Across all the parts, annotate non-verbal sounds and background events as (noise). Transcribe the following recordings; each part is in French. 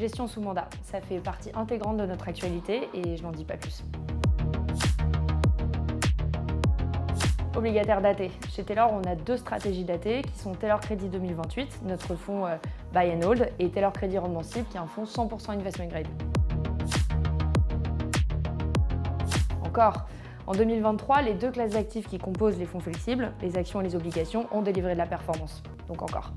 Gestion sous mandat, ça fait partie intégrante de notre actualité et je n'en dis pas plus. obligataire daté. Chez Taylor, on a deux stratégies datées qui sont Taylor Crédit 2028, notre fonds euh, Buy and Hold, et Taylor Crédit Rendement Cible, qui est un fonds 100% investment grade. Encore, en 2023, les deux classes d'actifs qui composent les fonds flexibles, les actions et les obligations, ont délivré de la performance. Donc encore.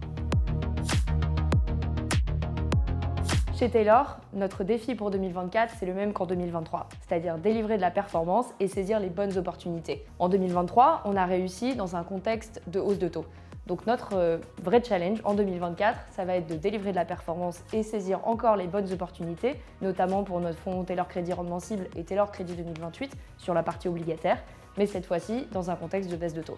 chez Taylor, notre défi pour 2024, c'est le même qu'en 2023, c'est-à-dire délivrer de la performance et saisir les bonnes opportunités. En 2023, on a réussi dans un contexte de hausse de taux. Donc notre euh, vrai challenge en 2024, ça va être de délivrer de la performance et saisir encore les bonnes opportunités, notamment pour notre fonds Taylor Crédit Rendement Cible et Taylor Crédit 2028 sur la partie obligataire, mais cette fois-ci dans un contexte de baisse de taux.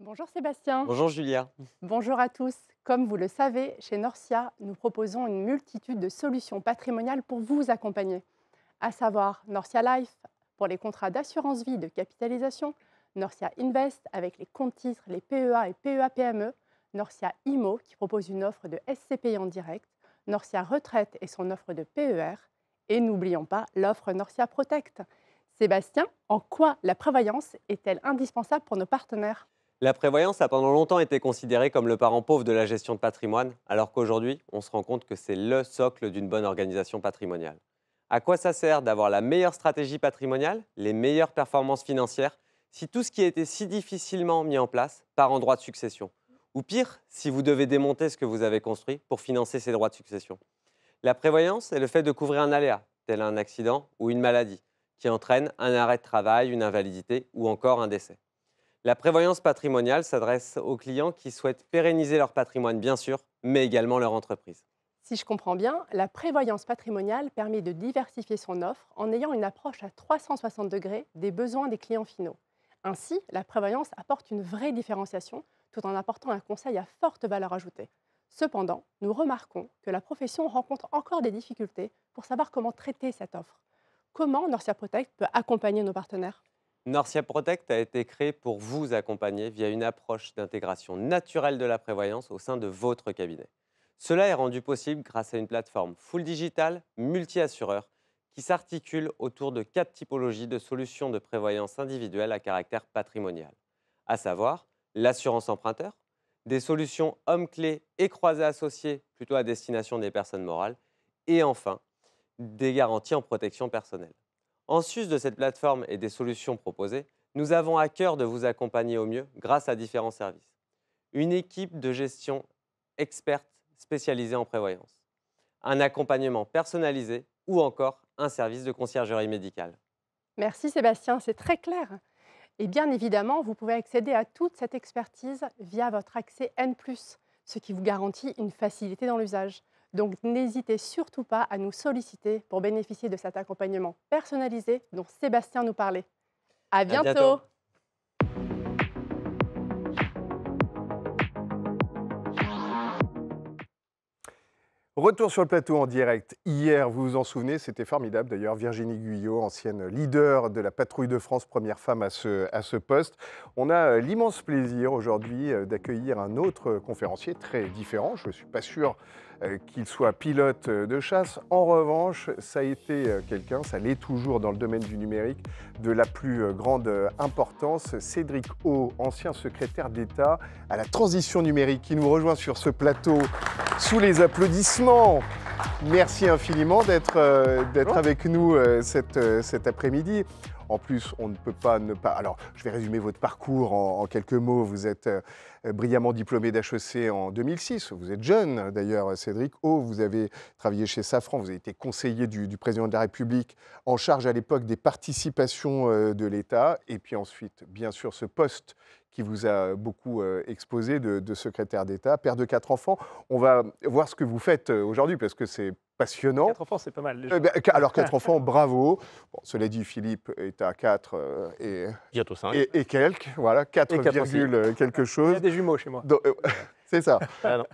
Bonjour Sébastien. Bonjour Julia. Bonjour à tous. Comme vous le savez, chez Norcia, nous proposons une multitude de solutions patrimoniales pour vous accompagner, à savoir Norcia Life pour les contrats d'assurance vie de capitalisation, Norcia Invest avec les comptes titres, les PEA et PEA-PME, e, Norcia IMO qui propose une offre de SCPI en direct, Norcia Retraite et son offre de PER, et n'oublions pas l'offre Norcia Protect. Sébastien, en quoi la prévoyance est-elle indispensable pour nos partenaires la prévoyance a pendant longtemps été considérée comme le parent pauvre de la gestion de patrimoine, alors qu'aujourd'hui, on se rend compte que c'est le socle d'une bonne organisation patrimoniale. À quoi ça sert d'avoir la meilleure stratégie patrimoniale, les meilleures performances financières, si tout ce qui a été si difficilement mis en place part en droit de succession Ou pire, si vous devez démonter ce que vous avez construit pour financer ces droits de succession La prévoyance est le fait de couvrir un aléa, tel un accident ou une maladie, qui entraîne un arrêt de travail, une invalidité ou encore un décès. La prévoyance patrimoniale s'adresse aux clients qui souhaitent pérenniser leur patrimoine, bien sûr, mais également leur entreprise. Si je comprends bien, la prévoyance patrimoniale permet de diversifier son offre en ayant une approche à 360 degrés des besoins des clients finaux. Ainsi, la prévoyance apporte une vraie différenciation tout en apportant un conseil à forte valeur ajoutée. Cependant, nous remarquons que la profession rencontre encore des difficultés pour savoir comment traiter cette offre. Comment Norsia Protect peut accompagner nos partenaires Norcia Protect a été créé pour vous accompagner via une approche d'intégration naturelle de la prévoyance au sein de votre cabinet. Cela est rendu possible grâce à une plateforme full digital, multi-assureur, qui s'articule autour de quatre typologies de solutions de prévoyance individuelle à caractère patrimonial, à savoir l'assurance emprunteur, des solutions hommes-clés et croisés associés plutôt à destination des personnes morales, et enfin des garanties en protection personnelle. En sus de cette plateforme et des solutions proposées, nous avons à cœur de vous accompagner au mieux grâce à différents services. Une équipe de gestion experte spécialisée en prévoyance, un accompagnement personnalisé ou encore un service de conciergerie médicale. Merci Sébastien, c'est très clair. Et bien évidemment, vous pouvez accéder à toute cette expertise via votre accès N, ce qui vous garantit une facilité dans l'usage. Donc n'hésitez surtout pas à nous solliciter pour bénéficier de cet accompagnement personnalisé dont Sébastien nous parlait. À bientôt. Retour sur le plateau en direct. Hier, vous vous en souvenez, c'était formidable d'ailleurs. Virginie Guyot, ancienne leader de la patrouille de France, première femme à ce, à ce poste. On a euh, l'immense plaisir aujourd'hui euh, d'accueillir un autre conférencier très différent. Je ne suis pas sûr euh, qu'il soit pilote euh, de chasse. En revanche, ça a été euh, quelqu'un, ça l'est toujours dans le domaine du numérique, de la plus grande importance. Cédric O, ancien secrétaire d'État à la transition numérique, qui nous rejoint sur ce plateau sous les applaudissements. Merci infiniment d'être avec nous cet, cet après-midi. En plus, on ne peut pas ne pas... Alors, je vais résumer votre parcours en, quelques mots. Vous êtes euh, brillamment diplômé d'HEC en 2006. Vous êtes jeune, d'ailleurs, Cédric Oh, Vous avez travaillé chez Safran. Vous avez été conseiller du, président de la République en charge à l'époque des participations euh, de l'État. Et puis ensuite, bien sûr, ce poste qui vous a beaucoup euh, exposé de, de secrétaire d'État, père de quatre enfants. On va voir ce que vous faites aujourd'hui parce que c'est passionnant. Quatre enfants, c'est pas mal. Eh ben, alors, quatre (laughs) enfants, bravo. Bon, cela dit, Philippe est à 4 euh, et, et, quelques. Voilà, 4, euh, quelque chose. (laughs) Il y a des jumeaux chez moi. Euh, (laughs) c'est ça. Ah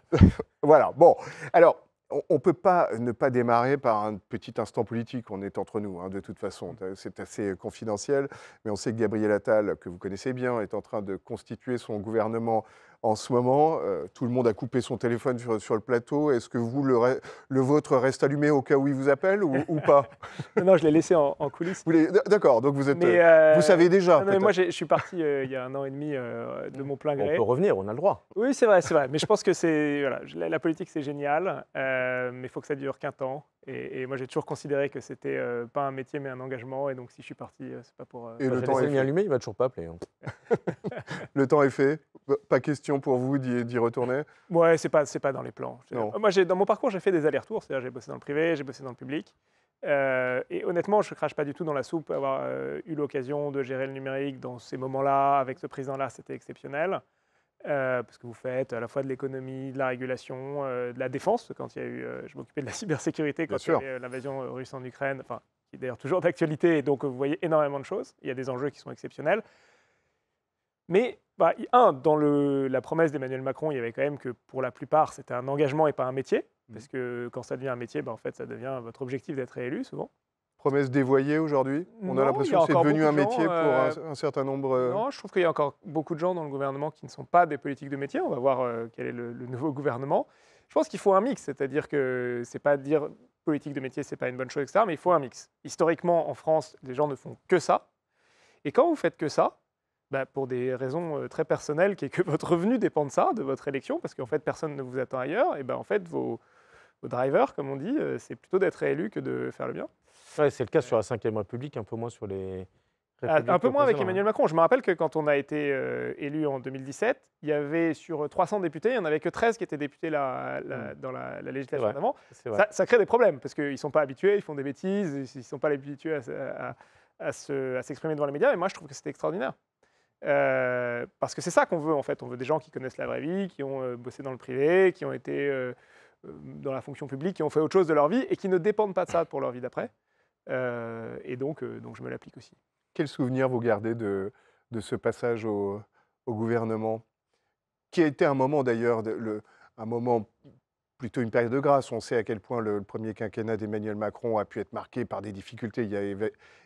voilà, bon. Alors, on ne peut pas ne pas démarrer par un petit instant politique, on est entre nous hein, de toute façon, mm. c'est assez confidentiel, mais on sait que Gabriel Attal, que vous connaissez bien, est en train de constituer son gouvernement en ce moment. Euh, tout le monde a coupé son téléphone sur, le plateau. Est-ce que vous, le, le, vôtre reste allumé au cas où il vous appelle ou, pas (laughs) non, je l'ai laissé en, coulisses. D'accord, donc vous êtes, euh, vous euh, savez déjà. moi, je suis parti il y a un an et demi de mon plein gré. On peut revenir, on a le droit. Oui, c'est vrai, c'est vrai. Mais je pense que c'est voilà, la, politique, c'est génial, mais il faut que ça dure qu'un temps. Et, moi, j'ai toujours considéré que c'était euh, pas un métier, mais un engagement. Et donc, si je suis parti, euh, c'est pas pour. Euh, et le temps est allumé, il va toujours pas appeler. Hein. (laughs) le temps est fait. Pas question pour vous d'y retourner Ouais, c'est pas, pas dans les plans. Non. dans mon parcours, j'ai fait des allers-retours. C'est-à-dire, j'ai bossé dans le privé, j'ai bossé dans le public. et honnêtement, je ne crache pas du tout dans la soupe. Avoir eu l'occasion de gérer le numérique dans ces moments-là, avec ce président-là, c'était exceptionnel. Euh, parce que vous faites à la fois de l'économie, de la régulation, euh, de la défense, quand il y a eu, euh, je m'occupais de la (laughs) cybersécurité quand il y a eu l'invasion russe en Ukraine, enfin, qui est d'ailleurs toujours d'actualité, et donc vous voyez énormément de choses, il y a des enjeux qui sont exceptionnels. Mais, bah, un, dans la promesse d'Emmanuel Macron, il y avait quand même que pour la plupart, c'était un engagement et pas un métier, mmh. parce que quand ça devient un métier, bah, en fait, ça devient votre objectif d'être réélu souvent promesse dévoyée aujourd'hui On a l'impression que c'est devenu un métier pour euh, un, certain nombre. Euh, non, je trouve qu'il y a encore beaucoup de gens dans le gouvernement qui ne sont pas des politiques de métier. On va voir euh, quel est le, nouveau gouvernement. Je pense qu'il faut un mix, c'est-à-dire que c'est pas dire politique de métier, c'est pas une bonne chose, etc. Mais il faut un mix. Historiquement, en France, les gens ne font que ça. Et quand vous faites que ça, bah, pour des raisons très personnelles, qui est que (laughs) votre revenu dépend de ça, de votre élection, parce qu'en fait personne ne vous attend ailleurs, et ben en fait vos, vos drivers, comme on dit, c'est plutôt d'être élu que de faire le bien c'est le cas sur la Ve République, un peu moins sur les. Ah, un peu moins avec hein. Emmanuel Macron. Je me rappelle que quand on a été euh, élu en 2017, il y avait sur 300 euh, députés, il n'y en avait que 13 qui étaient députés hmm. dans la, la législation d'avant. Ça, crée des problèmes parce qu'ils ne sont pas habitués, ils font des bêtises, ils ne sont pas habitués à, à s'exprimer devant les médias. Et moi, je trouve que c'était extraordinaire. Euh, parce que c'est ça qu'on veut en fait. On veut des gens qui connaissent la vraie vie, qui ont bossé dans le privé, qui ont été dans la fonction publique, qui ont fait autre chose de leur vie et qui ne dépendent pas de ça pour leur vie d'après. Euh, et donc, euh, donc, je me l'applique aussi. Quel souvenir vous gardez de, de ce passage au, au gouvernement qui a été un moment d'ailleurs, un moment plutôt une période de grâce. On sait à quel point le, premier quinquennat d'Emmanuel Macron a pu être marqué par des difficultés. Il y a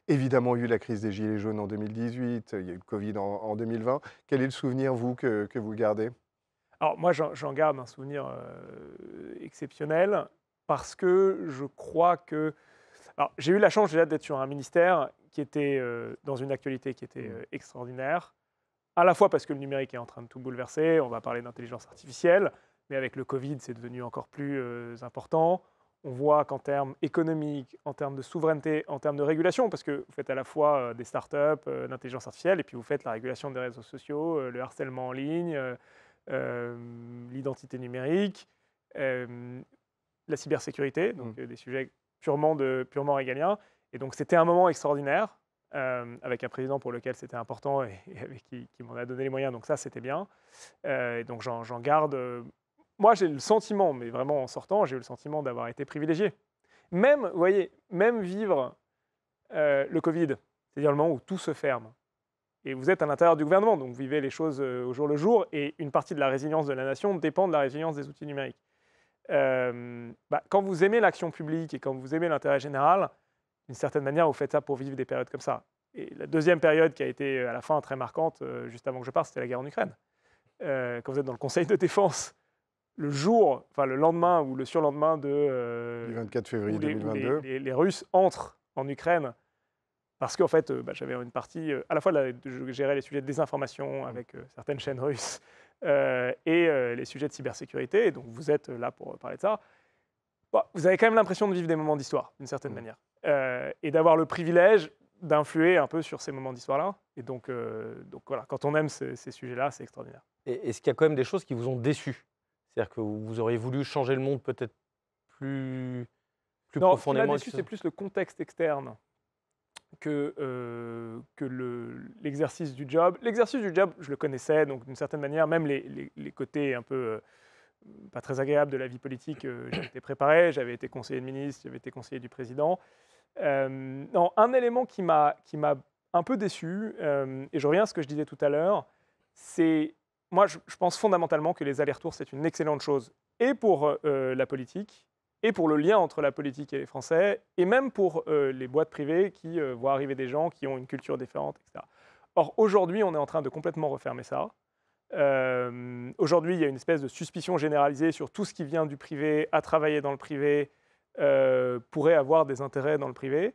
évidemment eu la crise des Gilets jaunes en 2018, il y a eu le Covid en, 2020. Quel est le souvenir, vous, que, que vous gardez Alors moi, j'en garde un souvenir euh, exceptionnel parce que je crois que j'ai eu la chance déjà d'être sur un ministère qui était euh, dans une actualité qui était mmh. euh, extraordinaire, à la fois parce que le numérique est en train de tout bouleverser, on va parler d'intelligence artificielle, mais avec le Covid, c'est devenu encore plus euh, important. On voit qu'en termes économiques, en termes de souveraineté, en termes de régulation, parce que vous faites à la fois des startups, d'intelligence artificielle, et puis vous faites la régulation des réseaux sociaux, le harcèlement en ligne, l'identité numérique, la cybersécurité, donc mmh. des sujets purement, de, purement régalien. Et donc c'était un moment extraordinaire, euh, avec un président pour lequel c'était important (laughs) et, qui, m'en a donné les moyens, donc ça c'était bien. Euh, et donc j'en garde... Euh, moi j'ai le sentiment, mais vraiment en sortant, j'ai eu le sentiment d'avoir été privilégié. Même, vous voyez, même vivre le Covid, c'est-à-dire le moment où tout se ferme, et vous êtes à l'intérieur du gouvernement, donc vous vivez les choses au jour le jour, et une partie de la résilience de la nation dépend de la résilience des outils numériques euh, bah, quand vous aimez l'action publique et quand vous aimez l'intérêt général, d'une certaine manière, vous faites ça pour vivre des périodes comme ça. Et la deuxième période qui a été euh, à la fin très marquante, euh, juste avant que je parte, c'était la guerre en Ukraine. Euh, quand vous êtes dans le Conseil de défense, le jour, enfin le lendemain ou le surlendemain de. du 24 février 2022. Les, les, Russes entrent en Ukraine parce qu'en fait, bah, j'avais une partie. à la fois, la, je gérais les sujets de désinformation avec certaines chaînes russes euh, et euh, les sujets de cybersécurité, et donc vous êtes euh, là pour parler de ça, vous avez quand même l'impression de vivre des moments d'histoire, d'une certaine mmh. manière, et d'avoir le privilège d'influer un peu sur ces moments d'histoire-là. Et donc, donc voilà, quand on aime ces sujets-là, c'est extraordinaire. Et est-ce qu'il y a quand même des choses qui vous ont déçu C'est-à-dire que vous auriez voulu changer le monde peut-être plus, profondément Non, ce qui déçu, c'est plus le contexte externe que, euh, l'exercice du job. L'exercice du job, je le connaissais, donc d'une certaine manière, même les, côtés un peu euh, pas très agréables de la vie politique, euh, j'étais préparé, j'avais été conseiller de ministre, j'avais été conseiller du président. non, un élément qui m'a un peu déçu, et je reviens à ce que je disais tout à l'heure, c'est, moi je, je, pense fondamentalement que les allers-retours, c'est une excellente chose, et pour la politique, et pour le lien entre la politique et les Français, et même pour euh, les boîtes privées qui euh, voient arriver des gens qui ont une culture différente, etc. Or, aujourd'hui, on est en train de complètement refermer ça. Euh, aujourd'hui, il y a une espèce de suspicion généralisée sur tout ce qui vient du privé, à travailler dans le privé, pourrait avoir des intérêts dans le privé,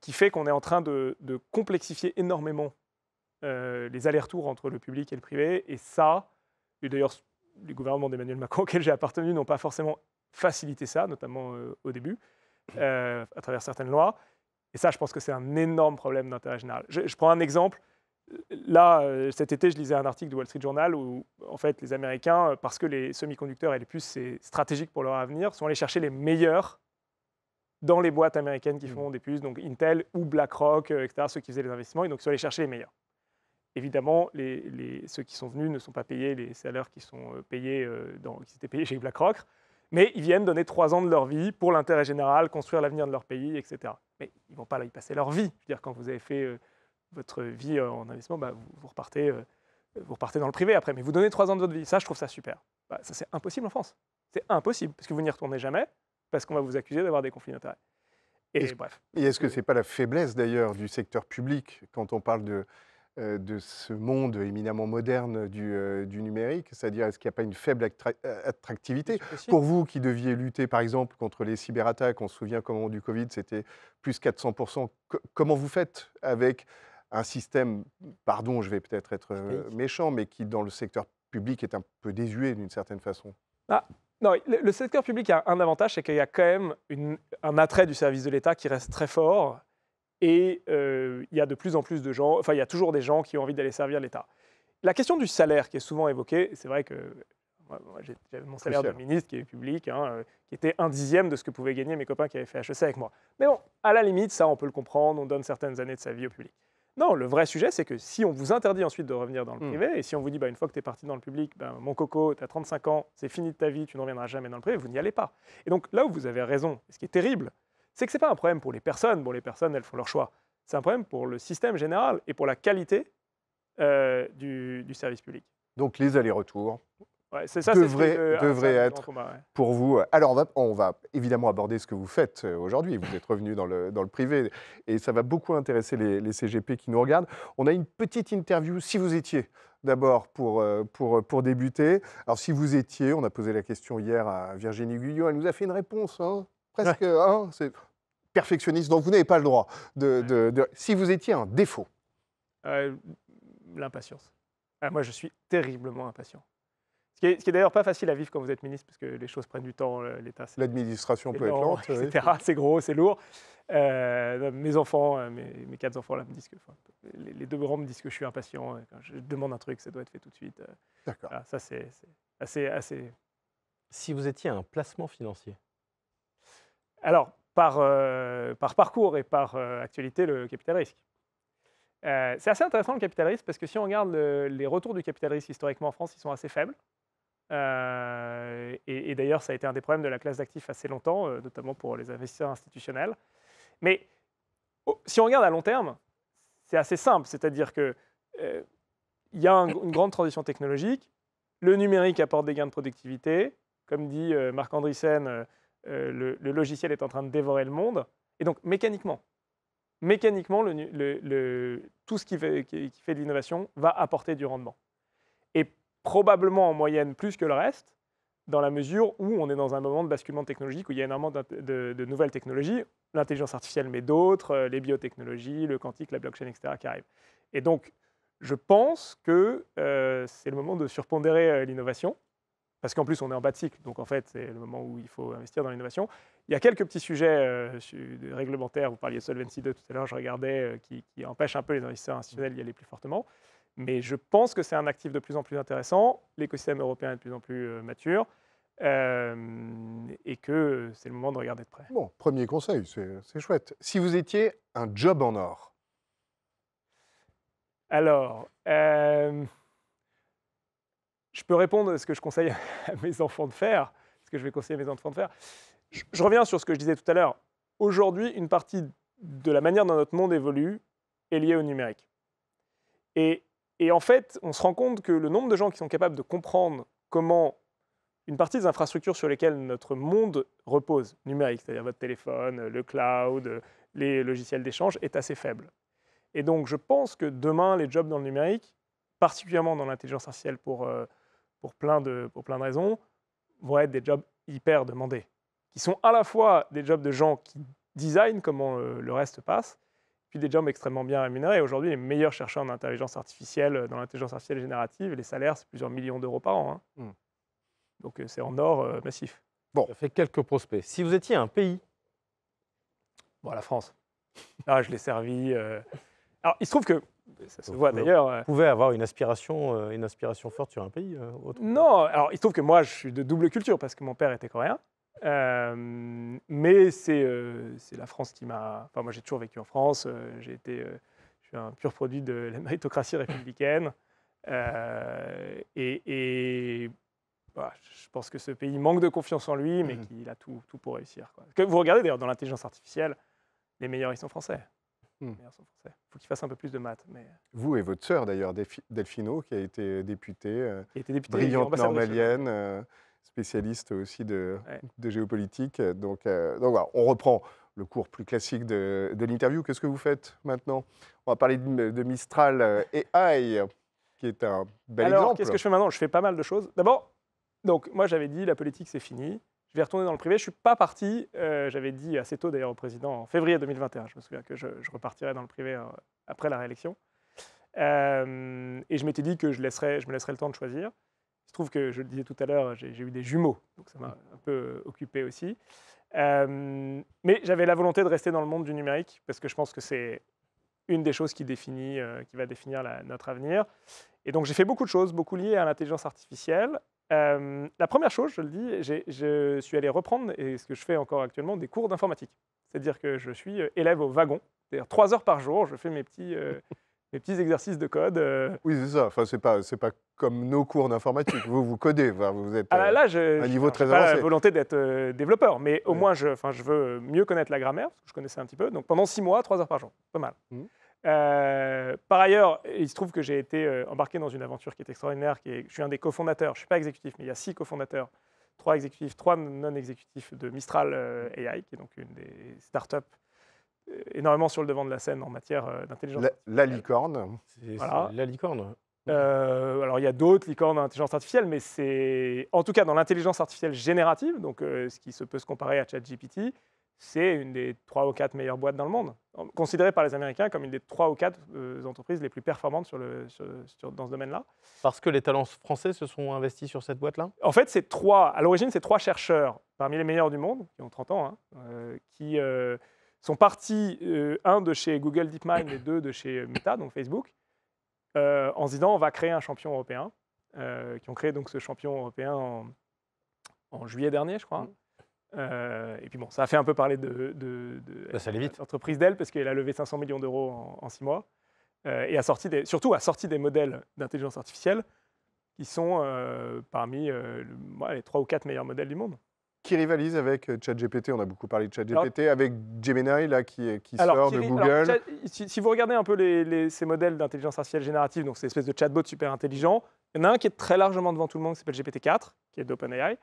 qui fait qu'on est en train de, de complexifier énormément les allers-retours entre le public et le privé. Et ça, et d'ailleurs, les gouvernements d'Emmanuel Macron (laughs) auxquels j'ai appartenu n'ont pas forcément faciliter ça, notamment euh, au début, euh, à travers certaines lois. Et ça, je pense que c'est un énorme problème d'intérêt général. Je, prends un exemple. Là, euh, cet été, je lisais un article du Wall Street Journal où, en fait, les Américains, parce que les semi-conducteurs et les puces, c'est stratégique pour leur avenir, sont allés chercher les meilleurs dans les boîtes américaines qui mm. font des puces, donc Intel ou BlackRock, etc., ceux qui faisaient les investissements, et donc ils sont allés chercher les meilleurs. Évidemment, les, ceux qui sont venus ne sont pas payés les salaires qui sont payés qui étaient payés chez BlackRock. Mais ils viennent donner trois ans de leur vie pour l'intérêt général, construire l'avenir de leur pays, etc. Mais ils ne vont pas là y passer leur vie. Je veux dire, quand vous avez fait euh, votre vie euh, en investissement, bah, vous, vous, repartez, euh, vous repartez dans le privé après. Mais vous donnez trois ans de votre vie. Ça, je trouve ça super. Bah, ça, c'est impossible en France. C'est impossible, parce que vous n'y retournez jamais, parce qu'on va vous accuser d'avoir des conflits d'intérêts. Et, bref. Et est-ce que ce n'est pas la faiblesse d'ailleurs du secteur public quand on parle de euh, de ce monde éminemment moderne du, euh, numérique C'est-à-dire, est-ce qu'il n'y a pas une faible euh, attractivité Pour vous qui deviez lutter, par exemple, contre les cyberattaques, on se souvient comment du Covid, c'était plus 400%. comment vous faites avec un système, pardon, je vais peut-être être, méchant, mais qui, dans le secteur public, est un peu désuet d'une certaine façon ah, Non, le, secteur public a un avantage, c'est qu'il y a quand même un attrait du service de l'État qui reste très fort et euh, il y a de plus en plus de gens, enfin il y a toujours des gens qui ont envie d'aller servir l'État. La question du salaire qui est souvent évoquée, c'est vrai que j'ai mon salaire de ministre qui est public, hein, euh, qui était un dixième de ce que pouvaient gagner mes copains qui avaient fait HEC avec moi. Mais bon, à la limite, ça on peut le comprendre, on donne certaines années de sa vie au public. Non, le vrai sujet, c'est que si on vous interdit ensuite de revenir dans le hmm. privé, et si on vous dit, bah, une fois que tu es parti dans le public, ben, mon coco, tu as 35 ans, c'est fini de ta vie, tu ne reviendras jamais dans le privé, vous n'y allez pas. Et donc là où vous avez raison, ce qui est terrible, c'est que ce n'est pas un problème pour les personnes, bon les personnes elles font leur choix, c'est un problème pour le système général et pour la qualité euh, du, service public. Donc les allers-retours devraient, être pour vous. Alors on va, évidemment aborder ce que vous faites euh, aujourd'hui, vous êtes revenu dans le, dans le privé et ça va beaucoup intéresser les, CGP qui nous regardent. On a une petite interview, si vous étiez d'abord pour, euh, pour, pour, débuter. Alors si vous étiez, on a posé la question hier à Virginie Guyot, elle nous a fait une réponse, hein, presque. Hein, perfectionniste dont vous n'avez pas le droit de, Si vous étiez un défaut euh, L'impatience. Ah, moi, je suis terriblement impatient. Ce qui est, d'ailleurs pas facile à vivre quand vous êtes ministre, parce que les choses prennent du temps, euh, l'État. L'administration peut être lente. C'est gros, c'est lourd. Euh, mes enfants, mes, quatre enfants là, me disent que. les, deux grands me disent que je suis impatient. Quand je demande un truc, ça doit être fait tout de suite. D'accord. Ah, ça, c'est assez, assez. Si vous étiez un placement financier Alors, par, euh, par parcours et par euh, actualité le capital risque. Euh, c'est assez intéressant le capital risque parce que si on regarde les retours du capital risque historiquement en France, ils sont assez faibles. et, d'ailleurs, ça a été un des problèmes de la classe d'actifs assez longtemps, notamment pour les investisseurs institutionnels. Mais si on regarde à long terme, c'est assez simple, c'est-à-dire que il y a une grande transition technologique, le numérique apporte des gains de productivité, comme dit Marc Andreessen euh, le, logiciel est en train de dévorer le monde. Et donc, mécaniquement, mécaniquement le, tout ce qui fait, qui, fait de l'innovation va apporter du rendement. Et probablement en moyenne plus que le reste, dans la mesure où on est dans un moment de basculement technologique, où il y a énormément de, de, nouvelles technologies, l'intelligence artificielle, mais d'autres, euh, les biotechnologies, le quantique, la blockchain, etc., qui arrivent. Et donc, je pense que euh, c'est le moment de surpondérer l'innovation parce qu'en plus on est en bas de cycle, donc en fait c'est le moment où il faut investir dans l'innovation. Il y a quelques petits sujets euh, réglementaires, vous parliez de Solvency 2 tout à l'heure, je regardais, euh, qui, qui, empêchent un peu les investisseurs institutionnels d'y aller plus fortement. Mais je pense que c'est un actif de plus en plus intéressant, l'écosystème européen est de plus en plus euh, mature, et que c'est le moment de regarder de près. Bon, premier conseil, c'est chouette. Si vous étiez un job en or Alors, je peux répondre à ce que je conseille (laughs) à mes enfants de faire, ce que je vais conseiller à mes enfants de faire. Je, reviens sur ce que je disais tout à l'heure. Aujourd'hui, une partie de la manière dont notre monde évolue est liée au numérique. Et, en fait, on se rend compte que le nombre de gens qui sont capables de comprendre comment une partie des infrastructures sur lesquelles notre monde repose, numérique, c'est-à-dire votre téléphone, le cloud, les logiciels d'échange, est assez faible. Et donc, je pense que demain, les jobs dans le numérique, particulièrement dans l'intelligence artificielle pour... Euh, pour plein de, pour plein de raisons, vont être des jobs hyper demandés, qui sont à la fois des jobs de gens qui designent comment euh, le reste passe, puis des jobs extrêmement bien rémunérés. Aujourd'hui, les meilleurs chercheurs en intelligence artificielle, euh, dans l'intelligence artificielle générative, les salaires, c'est plusieurs millions d'euros par an. Hein. Hmm. Donc euh, c'est en or massif. Bon. Ça fait quelques prospects. Si vous étiez un pays Bon, la France. Là, ah, je l'ai servi. Alors, il se trouve que ça se voit d'ailleurs. Vous pouvez avoir une aspiration, euh, une aspiration forte sur un pays euh, autre. Non, alors il se trouve que moi je suis de double culture parce que mon père était coréen. Euh, mais c'est la France qui m'a. Enfin, moi j'ai toujours vécu en France, j'ai été. je suis un pur produit de la (laughs) méritocratie républicaine. et, bah, je pense que ce pays manque de confiance en lui, mais mmh. qu'il a tout, pour réussir. Que vous regardez d'ailleurs dans l'intelligence artificielle, les meilleurs ils sont français. Hmm. Il faut qu'il fasse un peu plus de maths. Mais... Euh. Vous et votre sœur, d'ailleurs, Delphino, qui a été députée, euh, brillante normalienne, euh, spécialiste aussi de, géopolitique. Donc, donc voilà, on reprend le cours plus classique de, l'interview. Qu'est-ce que vous faites maintenant On va parler de, Mistral et AI, qui est un bel exemple. Alors, qu'est-ce que je fais maintenant Je fais pas mal de choses. D'abord, donc moi j'avais dit, la politique c'est fini je vais retourner dans le privé. Je ne suis pas parti. Euh, j'avais dit assez tôt d'ailleurs au président en février 2021, je me souviens que je, repartirais dans le privé euh, après la réélection. Euh, et je m'étais dit que je, laisserais, je me laisserais le temps de choisir. Il se trouve que, je le disais tout à l'heure, j'ai eu des jumeaux, donc ça m'a un peu occupé aussi. mais j'avais la volonté de rester dans le monde du numérique parce que je pense que c'est une des choses qui définit, qui va définir notre avenir. Et donc j'ai fait beaucoup de choses, beaucoup liées à l'intelligence artificielle, euh, la première chose, je le dis, je suis allé reprendre, et ce que je fais encore actuellement, des cours d'informatique. C'est-à-dire que je suis euh, élève au wagon, c'est-à-dire trois heures par jour, je fais mes petits, euh, (laughs) mes petits exercices de code. Oui, c'est ça, enfin, c'est pas, pas comme nos cours d'informatique, vous vous codez, vous êtes ah, à un niveau je, très pas la volonté d'être développeur, mais au moins je, je veux mieux connaître la grammaire, parce que je connaissais un petit peu, donc pendant six mois, trois heures par jour, pas mal. Mmh. Euh, par ailleurs, il se trouve que j'ai été euh, embarqué dans une aventure qui est extraordinaire. je suis un des cofondateurs, je ne suis pas exécutif, mais il y a six cofondateurs, trois exécutifs, trois non-exécutifs de Mistral euh, AI, qui est donc une des startups énormément sur le devant de la scène en matière d'intelligence. La, la, licorne. Voilà. La licorne. alors, il y a d'autres licornes d'intelligence artificielle, mais c'est en tout cas dans l'intelligence artificielle générative, donc ce qui se peut se comparer à ChatGPT, c'est une des trois ou quatre meilleures boîtes dans le monde, considérée par les Américains comme une des trois ou quatre euh, entreprises les plus performantes dans ce domaine-là. Parce que les talents français se sont investis sur cette boîte-là En fait, c'est trois, à l'origine, c'est trois chercheurs parmi les meilleurs du monde, qui ont 30 ans, hein, euh, qui euh, sont partis, un de chez Google DeepMind et deux de chez Meta, donc Facebook, en se disant on va créer un champion européen, qui ont créé donc ce champion européen en, juillet dernier, je crois. Hein. Mm. Euh, et puis bon, ça a fait un peu parler de, de, de bah, l'entreprise d'elle parce qu'elle a levé 500 millions d'euros en, 6 six mois euh, et a sorti des, surtout a sorti des modèles d'intelligence artificielle qui sont euh, parmi les trois ou quatre meilleurs modèles du monde. Qui rivalise avec ChatGPT On a beaucoup parlé de ChatGPT, avec Gemini là, qui, qui sort de Google. si, vous regardez un peu les, ces modèles d'intelligence artificielle générative, donc ces espèces de chatbots super intelligents, il y en a un qui est très largement devant tout le monde qui s'appelle GPT-4, qui est d'OpenAI.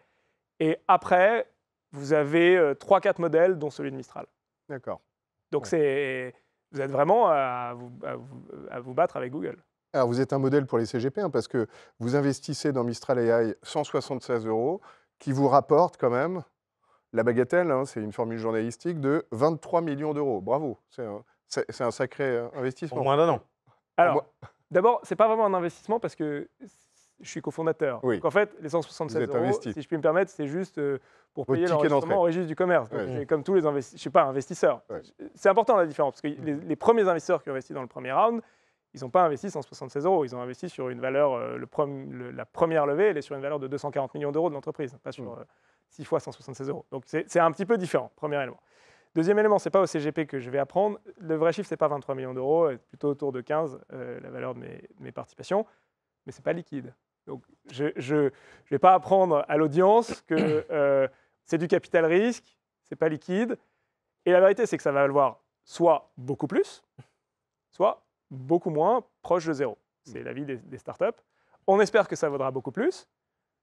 Et après, vous avez 3-4 euh, modèles, dont celui de Mistral. D'accord. Donc c'est, vous êtes vraiment à vous, à, vous, battre avec Google. Alors vous êtes un modèle pour les CGP, hein, parce que vous investissez dans Mistral AI 176 euros, qui vous rapporte quand même la bagatelle, hein, c'est une formule journalistique, de 23 millions d'euros. Bravo, c'est un, c'est un sacré euh, investissement. Au moins d'un an. Alors, d'abord, ce n'est pas vraiment un investissement parce que je suis cofondateur. Donc en fait, les 176 euros, investi. si je puis me permettre, c'est juste euh, pour payer l'enregistrement au registre du commerce. Comme tous les investisseurs, je ne suis pas investisseur. C'est important la différence, parce que mm. les, premiers investisseurs qui ont investi dans le premier round, ils n'ont pas investi 176 euros, ils ont investi sur une valeur, euh, le la première levée, elle est sur une valeur de 240 millions d'euros de l'entreprise, pas sur 6 mm. euh, fois 176 euros. Donc c'est un petit peu différent, premier élément. Deuxième élément, ce n'est pas au CGP que je vais apprendre. Le vrai chiffre, ce n'est pas 23 millions d'euros, plutôt autour de 15, la valeur de mes, de mes participations. Mais ce n'est pas liquide. Donc, je ne vais pas apprendre à l'audience que (clears throat) euh, c'est du capital risque, c'est pas liquide. Et la vérité, c'est que ça va valoir soit beaucoup plus, soit beaucoup moins, proche de zéro. C'est mm. l'avis des, startups. On espère que ça vaudra beaucoup plus.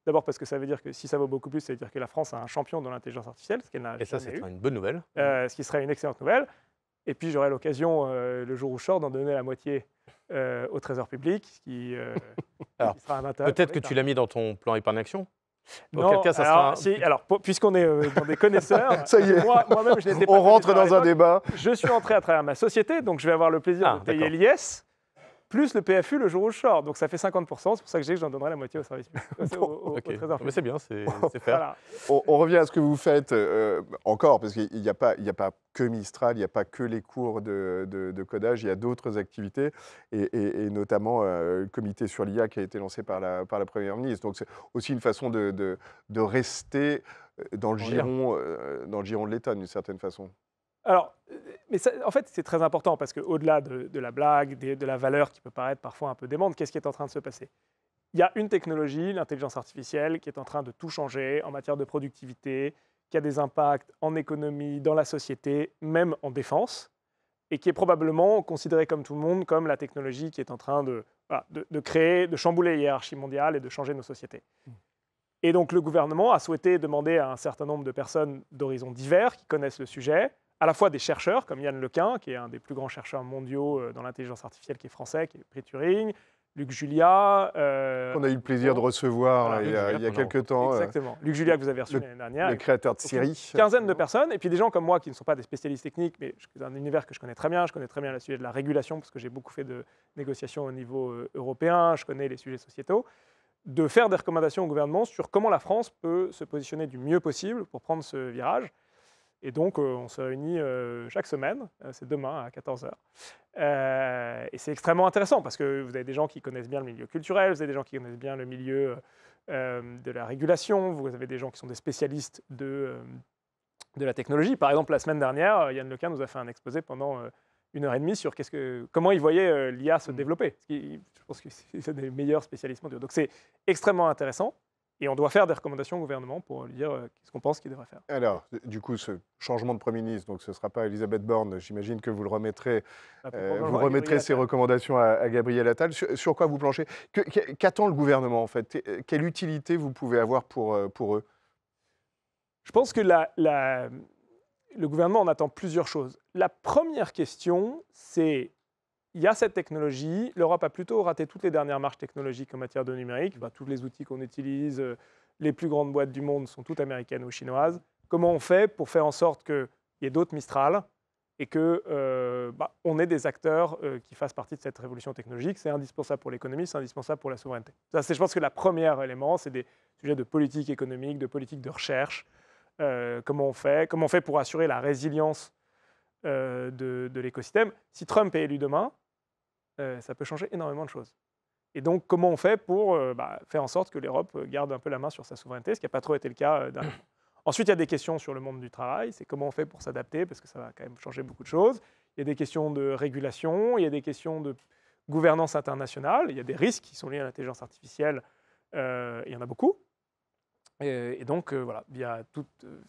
D'abord parce que ça veut dire que si ça vaut beaucoup plus, ça veut dire que la France a un champion dans l'intelligence artificielle, ce qu'elle Et ça, c'est une bonne nouvelle. Euh, ce qui serait une excellente nouvelle. Et puis j'aurai l'occasion, euh, le jour où je sors, d'en donner la moitié euh, au Trésor public, ce qui, euh, (laughs) sera un intérêt. Peut-être que tu l'as mis dans ton plan épargne-action non, cas, ça alors, sera... si, puisqu'on est dans des connaisseurs, (laughs) ça y est. moi, même je n'étais pas. On rentre dans un débat. Je suis entré à travers ma société, donc je vais avoir le plaisir ah, de payer l'IS plus le PFU le jour au short, Donc ça fait 50%, c'est pour ça que j'ai que j'en donnerai la moitié au service public. (laughs) Mais c'est bien, c'est (laughs) faire. On, revient à ce que vous faites euh, encore, parce qu'il n'y a, pas, il a pas que Mistral, il n'y a pas que les cours de, codage, il y a d'autres activités, et, notamment euh, le comité sur l'IA qui a été lancé par la, par la Première ministre. Donc c'est aussi une façon de, de, rester euh, dans le, giron, dans le giron de l'État, d'une certaine façon. Alors, mais en fait, c'est très important parce qu'au-delà de, la blague, de, la valeur qui peut paraître parfois un peu démente, qu'est-ce qui est en train de se passer Il y a une technologie, l'intelligence artificielle, qui est en train de tout changer en matière de productivité, qui a des impacts en économie, dans la société, même en défense, et qui est probablement considérée comme tout le monde comme la technologie qui est en train de, de, créer, de chambouler les hiérarchies mondiale et de changer nos sociétés. Hmm. Et donc le gouvernement a souhaité demander à un certain nombre de personnes d'horizons divers qui connaissent le sujet à la fois des chercheurs comme Yann Lequin, qui est un des plus grands chercheurs mondiaux euh, dans l'intelligence artificielle, qui est français, qui est prix Turing, Luc Julia. Euh, on a eu le plaisir de recevoir il, y a, quelques temps. Euh, Exactement. Luc Julia, que vous avez reçu l'année dernière. Le créateur de Siri. Quinzaine de personnes. Et puis des gens comme moi qui ne sont pas des spécialistes techniques, mais c'est un univers que je connais très bien. Je connais très bien le sujet de la régulation, parce que j'ai beaucoup fait de négociations au niveau européen. Je connais les sujets sociétaux. De faire des recommandations au gouvernement sur comment la France peut se positionner du mieux possible pour prendre ce virage. Et donc, euh, on se réunit euh, chaque semaine, euh, c'est demain à 14h. et c'est extrêmement intéressant parce que vous avez des gens qui connaissent bien le milieu culturel, vous avez des gens qui connaissent bien le milieu de la régulation, vous avez des gens qui sont des spécialistes de, de la technologie. Par exemple, la semaine dernière, Yann Lequin nous a fait un exposé pendant une heure et demie sur comment il voyait l'IA se mmh. développer. je pense que (laughs) c'est des meilleurs spécialistes mondiaux. Donc c'est extrêmement intéressant. Et on doit faire des recommandations au gouvernement pour lui dire euh, ce qu'on pense qu'il devrait faire. Alors, du coup, ce changement de Premier ministre, donc ce ne sera pas Elisabeth Borne, j'imagine que vous le remettrez, ah, euh, vous remettrez ces recommandations à, Gabriel Attal. Sur, quoi vous planchez Qu'attend le gouvernement, en fait euh, Quelle utilité vous pouvez avoir pour, pour eux Je pense que le gouvernement en attend plusieurs choses. La première question, c'est il y a cette technologie. L'Europe a plutôt raté toutes les dernières marches technologiques en matière de numérique. Bah, tous les outils qu'on utilise, euh, les plus grandes boîtes du monde sont toutes américaines ou chinoises. Comment on fait pour faire en sorte qu'il y ait d'autres Mistral et que euh, bah, on ait des acteurs euh, qui fassent partie de cette révolution technologique C'est indispensable pour l'économie, c'est indispensable pour la souveraineté. Ça, c'est, je pense que le premier élément, c'est des sujets de politique économique, de politique de recherche. comment on fait Comment on fait pour assurer la résilience de, de l'écosystème Si Trump est élu demain, euh, ça peut changer énormément de choses. Et donc, comment on fait pour euh, bah, faire en sorte que l'Europe euh, garde un peu la main sur sa souveraineté, ce qui n'a pas trop été le cas (coughs) Ensuite, il y a des questions sur le monde du travail, c'est comment on fait pour s'adapter, parce que ça va quand même changer beaucoup de choses. Il y a des questions de régulation, il y a des questions de gouvernance internationale, il y a des risques qui sont liés à l'intelligence artificielle, il y en a beaucoup, euh, et, donc, euh, voilà, euh,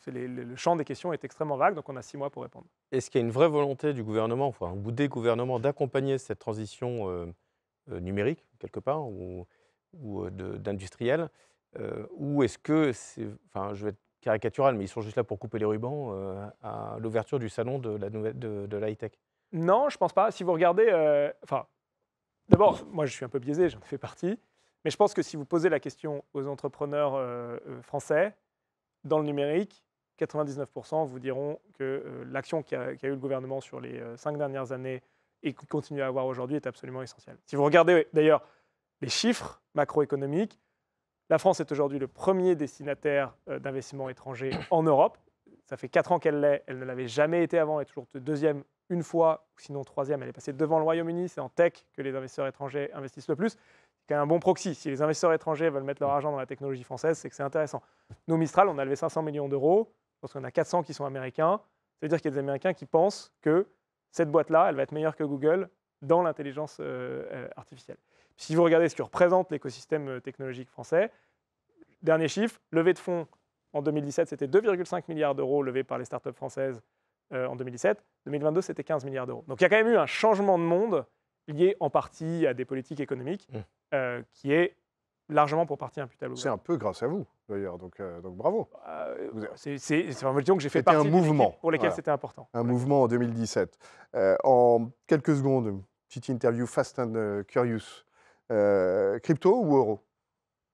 le champ des questions est extrêmement vague, donc on a six mois pour répondre. Est-ce qu'il y a une vraie volonté du gouvernement, enfin, ou des gouvernements, d'accompagner cette transition numérique, quelque part, ou, ou d'industriel Ou est-ce que, enfin, je vais être caricatural, mais ils sont juste là pour couper les rubans à l'ouverture du salon de la, de, de tech Non, je ne pense pas. Si vous regardez, enfin, d'abord, moi je suis un peu biaisé, j'en fais partie. Mais je pense que si vous posez la question aux entrepreneurs euh, euh, français, dans le numérique, 99% vous diront que euh, l'action qu'a eu le gouvernement sur les cinq dernières années et qui continue à avoir aujourd'hui est absolument essentielle. Si vous regardez d'ailleurs les chiffres macroéconomiques, la France est aujourd'hui le premier destinataire d'investissement étrangers en Europe. Ça fait quatre ans qu'elle l'est, elle ne l'avait jamais été avant, elle est toujours deuxième une fois, sinon troisième, elle est passée devant le Royaume-Uni, c'est en tech que les investisseurs étrangers investissent le plus qui est un bon proxy. Si les investisseurs étrangers veulent mettre leur mm. argent dans la technologie française, c'est que c'est intéressant. Nous, Mistral, on a levé 500 millions d'euros, parce qu'on a 400 qui sont américains. Ça veut dire qu'il y a des Américains qui pensent que cette boîte-là, elle va être meilleure que Google dans l'intelligence euh, euh, artificielle. Si vous regardez ce que représente l'écosystème euh, technologique français, dernier chiffre, levée de fonds en 2017, c'était 2,5 milliards d'euros levés par les startups françaises en 2017. 2022, c'était 15 milliards d'euros. Donc il y a quand même eu un changement de monde lié en partie à des politiques économiques. Mm. Euh, qui est largement pour partie imputable. C'est un peu grâce à vous, d'ailleurs, donc, euh, donc bravo. Euh, c'est un que j'ai fait partie un mouvement pour lesquels c'était important. Un mouvement en 2017. Euh, en quelques secondes, petite interview Fast and Curious. crypto ou euro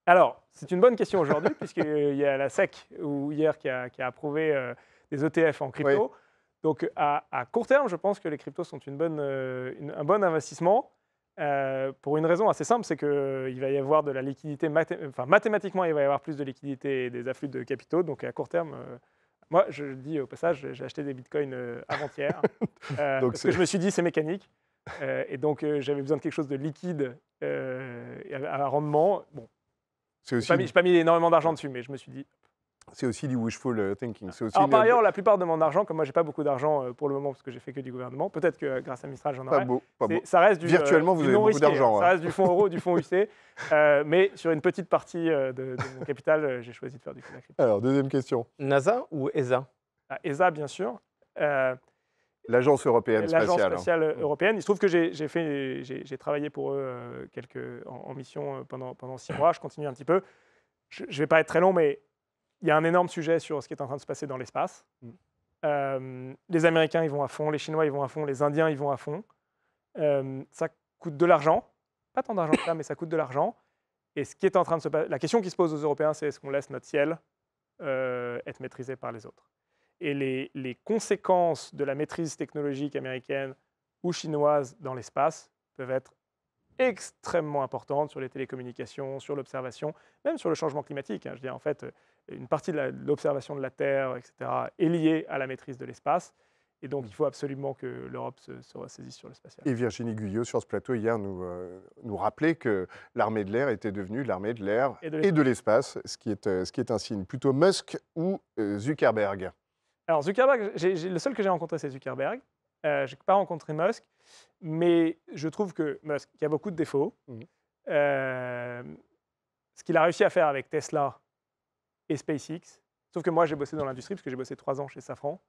Alors, c'est une bonne question aujourd'hui, (laughs) puisqu'il y a la SEC, ou hier, qui a, approuvé des ETF en crypto. Donc, à, court terme, je pense que les cryptos sont une bonne, un bon investissement. Euh, pour une raison assez simple, c'est qu'il euh, va y avoir de la liquidité, enfin, mathématiquement, il va y avoir plus de liquidité et des afflux de capitaux. Donc à court terme, euh, moi, je dis au passage, j'ai acheté des bitcoins avant-hier. (laughs) donc parce que je me suis dit, c'est mécanique. et donc j'avais besoin de quelque chose de liquide à rendement. Bon, je n'ai pas mis énormément d'argent dessus, mais je me suis dit, c'est aussi du wishful euh, thinking. par ailleurs, la plupart de mon argent, comme moi, j'ai pas beaucoup d'argent euh, pour le moment parce que j'ai fait que du gouvernement, peut-être que euh, grâce à Mistral, j'en aurai. Pas beau, Ça reste du, Virtuellement, vous avez beaucoup hein. d'argent. Ça reste du fonds euro, du fonds UC. mais sur une petite partie de, mon capital, j'ai choisi de faire du fonds Alors, deuxième question. NASA ou ESA ah, ESA, bien sûr. L'agence européenne spatiale. L'agence spatiale hein. mm. européenne. Il se trouve que j'ai travaillé pour eux quelques, en, mission pendant, pendant six mois. Je continue un petit peu. Je ne vais pas être très long, mais il y a un énorme sujet sur ce qui est en train de se passer dans l'espace. Mm. Euh, les Américains, ils vont à fond, les Chinois, ils vont à fond, les Indiens, ils vont à fond. Euh, ça coûte de l'argent, pas tant d'argent que ça, mais ça coûte de l'argent. Et ce qui est en train de se la question qui se pose aux Européens, c'est est-ce qu'on laisse notre ciel euh, être maîtrisé par les autres Et les, les, conséquences de la maîtrise technologique américaine ou chinoise dans l'espace peuvent être extrêmement importante sur les télécommunications, sur l'observation, même sur le changement climatique. Hein. Je dis en fait, euh, une partie de l'observation de la Terre, etc., est liée à la maîtrise de l'espace. Et donc, il faut absolument que l'Europe se, se ressaisisse sur le spatial. Et Virginie Guyot, sur ce plateau, hier, nous, euh, nous rappelait que l'armée de l'air était devenue l'armée de l'air et de l'espace, ce, qui est, euh, ce qui est un signe plutôt Musk ou Zuckerberg. Alors, Zuckerberg, le seul que j'ai rencontré, c'est Zuckerberg. Euh, je n'ai pas rencontré Musk, mais je trouve que Musk, qui a beaucoup de défauts, mhm. euh, ce qu'il a réussi à faire avec Tesla et SpaceX, sauf que moi j'ai bossé dans l'industrie parce que j'ai bossé trois ans chez Safran,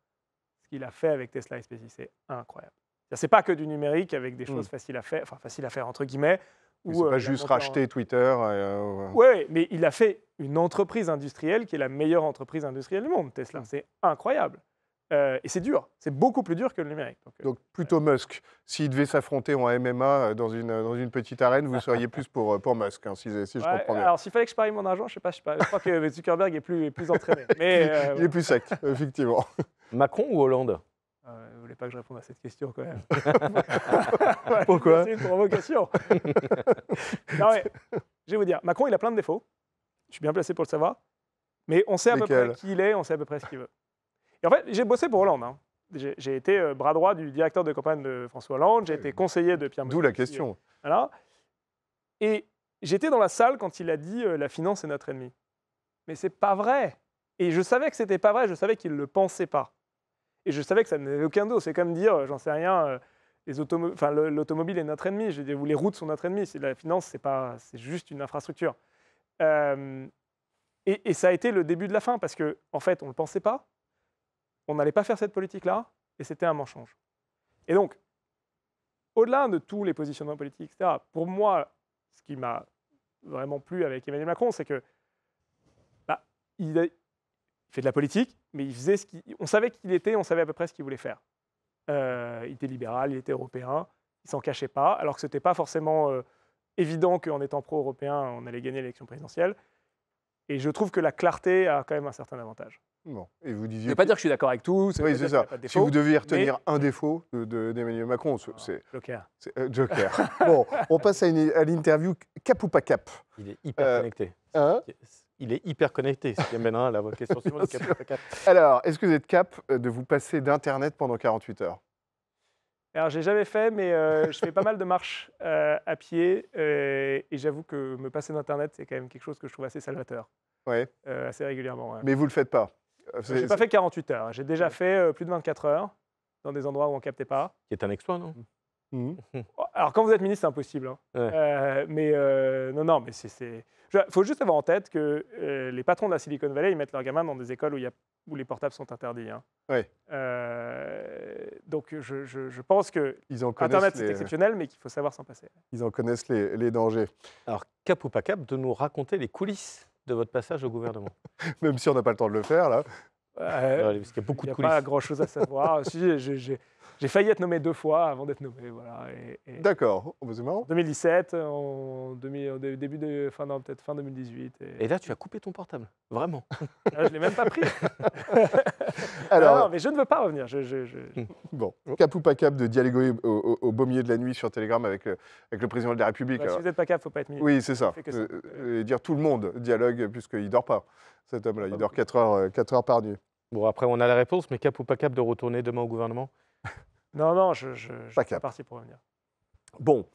ce qu'il a fait avec Tesla et SpaceX, c'est incroyable. C'est pas que du numérique avec des mhm. choses faciles à faire, enfin faciles à faire entre guillemets. Ou euh, pas juste racheter Twitter. Euh, oui, ouais, mais il a fait une entreprise industrielle qui est la meilleure entreprise industrielle du monde, Tesla. Mhm. C'est incroyable. Euh, et c'est dur, c'est beaucoup plus dur que le numérique. Donc, euh, plutôt Musk. S'il devait s'affronter en MMA euh, dans une, dans une petite arène, vous seriez plus pour, pour Musk, hein, si, je comprends bien. Alors s'il fallait que je parie mon argent, je sais pas, je, sais pas, je crois que (laughs) Zuckerberg est plus, plus entraîné. (laughs) il, est plus sec, effectivement. (laughs) Macron ou Hollande vous voulez pas que je réponde à cette question quand même Pourquoi C'est une provocation. non, mais, je vais vous dire, Macron, il a plein de défauts. Je suis bien placé pour le savoir. Mais on sait à peu près qui il est, on sait à peu près ce qu'il veut. Et en fait, j'ai bossé pour Hollande. Hein. J'ai été euh, bras droit du directeur de campagne de François Hollande, j'ai eh été conseiller de Pierre D'où la question. Euh, voilà. Et j'étais dans la salle quand il a dit euh, la finance est notre ennemi. Mais c'est pas vrai. Et je savais que c'était pas vrai, je savais qu'il le pensait pas. Et je savais que ça n'avait aucun dos. C'est comme dire, j'en sais rien, l'automobile est notre ennemi, ou les routes sont notre ennemi. La finance, c'est pas, c'est juste une infrastructure. et, et, ça a été le début de la fin parce que, en fait, on le pensait pas on n'allait pas faire cette politique-là, et c'était un manchange. Et donc, au-delà de tous les positionnements politiques, etc., pour moi, ce qui m'a vraiment plu avec Emmanuel Macron, c'est que bah, il, fait de la politique, mais il faisait ce on savait qui il était, on savait à peu près ce qu'il voulait faire. Euh, il était libéral, il était européen, il s'en cachait pas, alors que ce n'était pas forcément euh, évident qu'en étant pro-européen, on allait gagner l'élection présidentielle. Et je trouve que la clarté a quand même un certain avantage. Et vous Je ne pas dire que je suis d'accord avec tout. si vous deviez retenir un défaut d'Emmanuel de, Macron, ah, c'est. Joker. Euh, (laughs) bon, on passe à, l'interview cap ou pas cap. Il est hyper euh, connecté. Hein il est hyper connecté, ce qui la question suivante. cap ou pas cap. (laughs) Alors, est-ce que vous êtes cap euh, de vous passer d'Internet pendant 48 heures alors, j'ai jamais fait, mais je fais pas mal de marches à pied et j'avoue que me passer d'Internet, c'est quand même quelque chose que je trouve assez salvateur. Ouais. assez régulièrement. Mais vous le faites pas euh, je n'ai pas fait 48 heures. Hein. J'ai déjà fait euh, plus de 24 heures dans des endroits où on ne captait pas. Qui est un exploit, non mm. Mm. Mm. (laughs) Oh, Alors, quand vous êtes ministre, c'est impossible. Hein. Euh, mais non, non, mais c'est. Il faut juste avoir en tête que les patrons de la Silicon Valley, ils mettent leurs gamins dans des écoles où, y a... où les portables sont interdits. Hein. donc, je, pense que ils en Internet, c'est exceptionnel, mais qu'il faut savoir s'en passer. Ils en connaissent les, les, dangers. Alors, cap ou pas cap, de nous raconter les coulisses de votre passage au gouvernement. (laughs) Même si on n'a pas le temps de le faire, là. ouais, parce qu'il y a beaucoup de pas grand-chose à savoir. (laughs) si, j'ai j'ai failli être nommé deux fois avant d'être nommé. Voilà, D'accord, oh, bah, c'est marrant. En 2017, en, début de. Fin, peut-être fin 2018. Et... là, tu as coupé ton portable, vraiment. Ah, je ne l'ai même pas pris. (laughs) Alors... Non, mais je ne veux pas revenir. Je, hmm. Bon, cap ou pas cap de dialoguer au, beau milieu de la nuit sur Telegram avec, euh, avec le président de la République. si vous n'êtes pas cap, il ne faut pas être mis. Oui, c'est ça. Euh, euh, et dire tout le monde dialogue, puisqu'il ne dort pas, cet homme-là. Il dort 4 heures, 4 heures par nuit. Bon, après, on a la réponse, mais cap ou pas cap de retourner demain au gouvernement non, non, je, je, je suis parti pour revenir. Bon,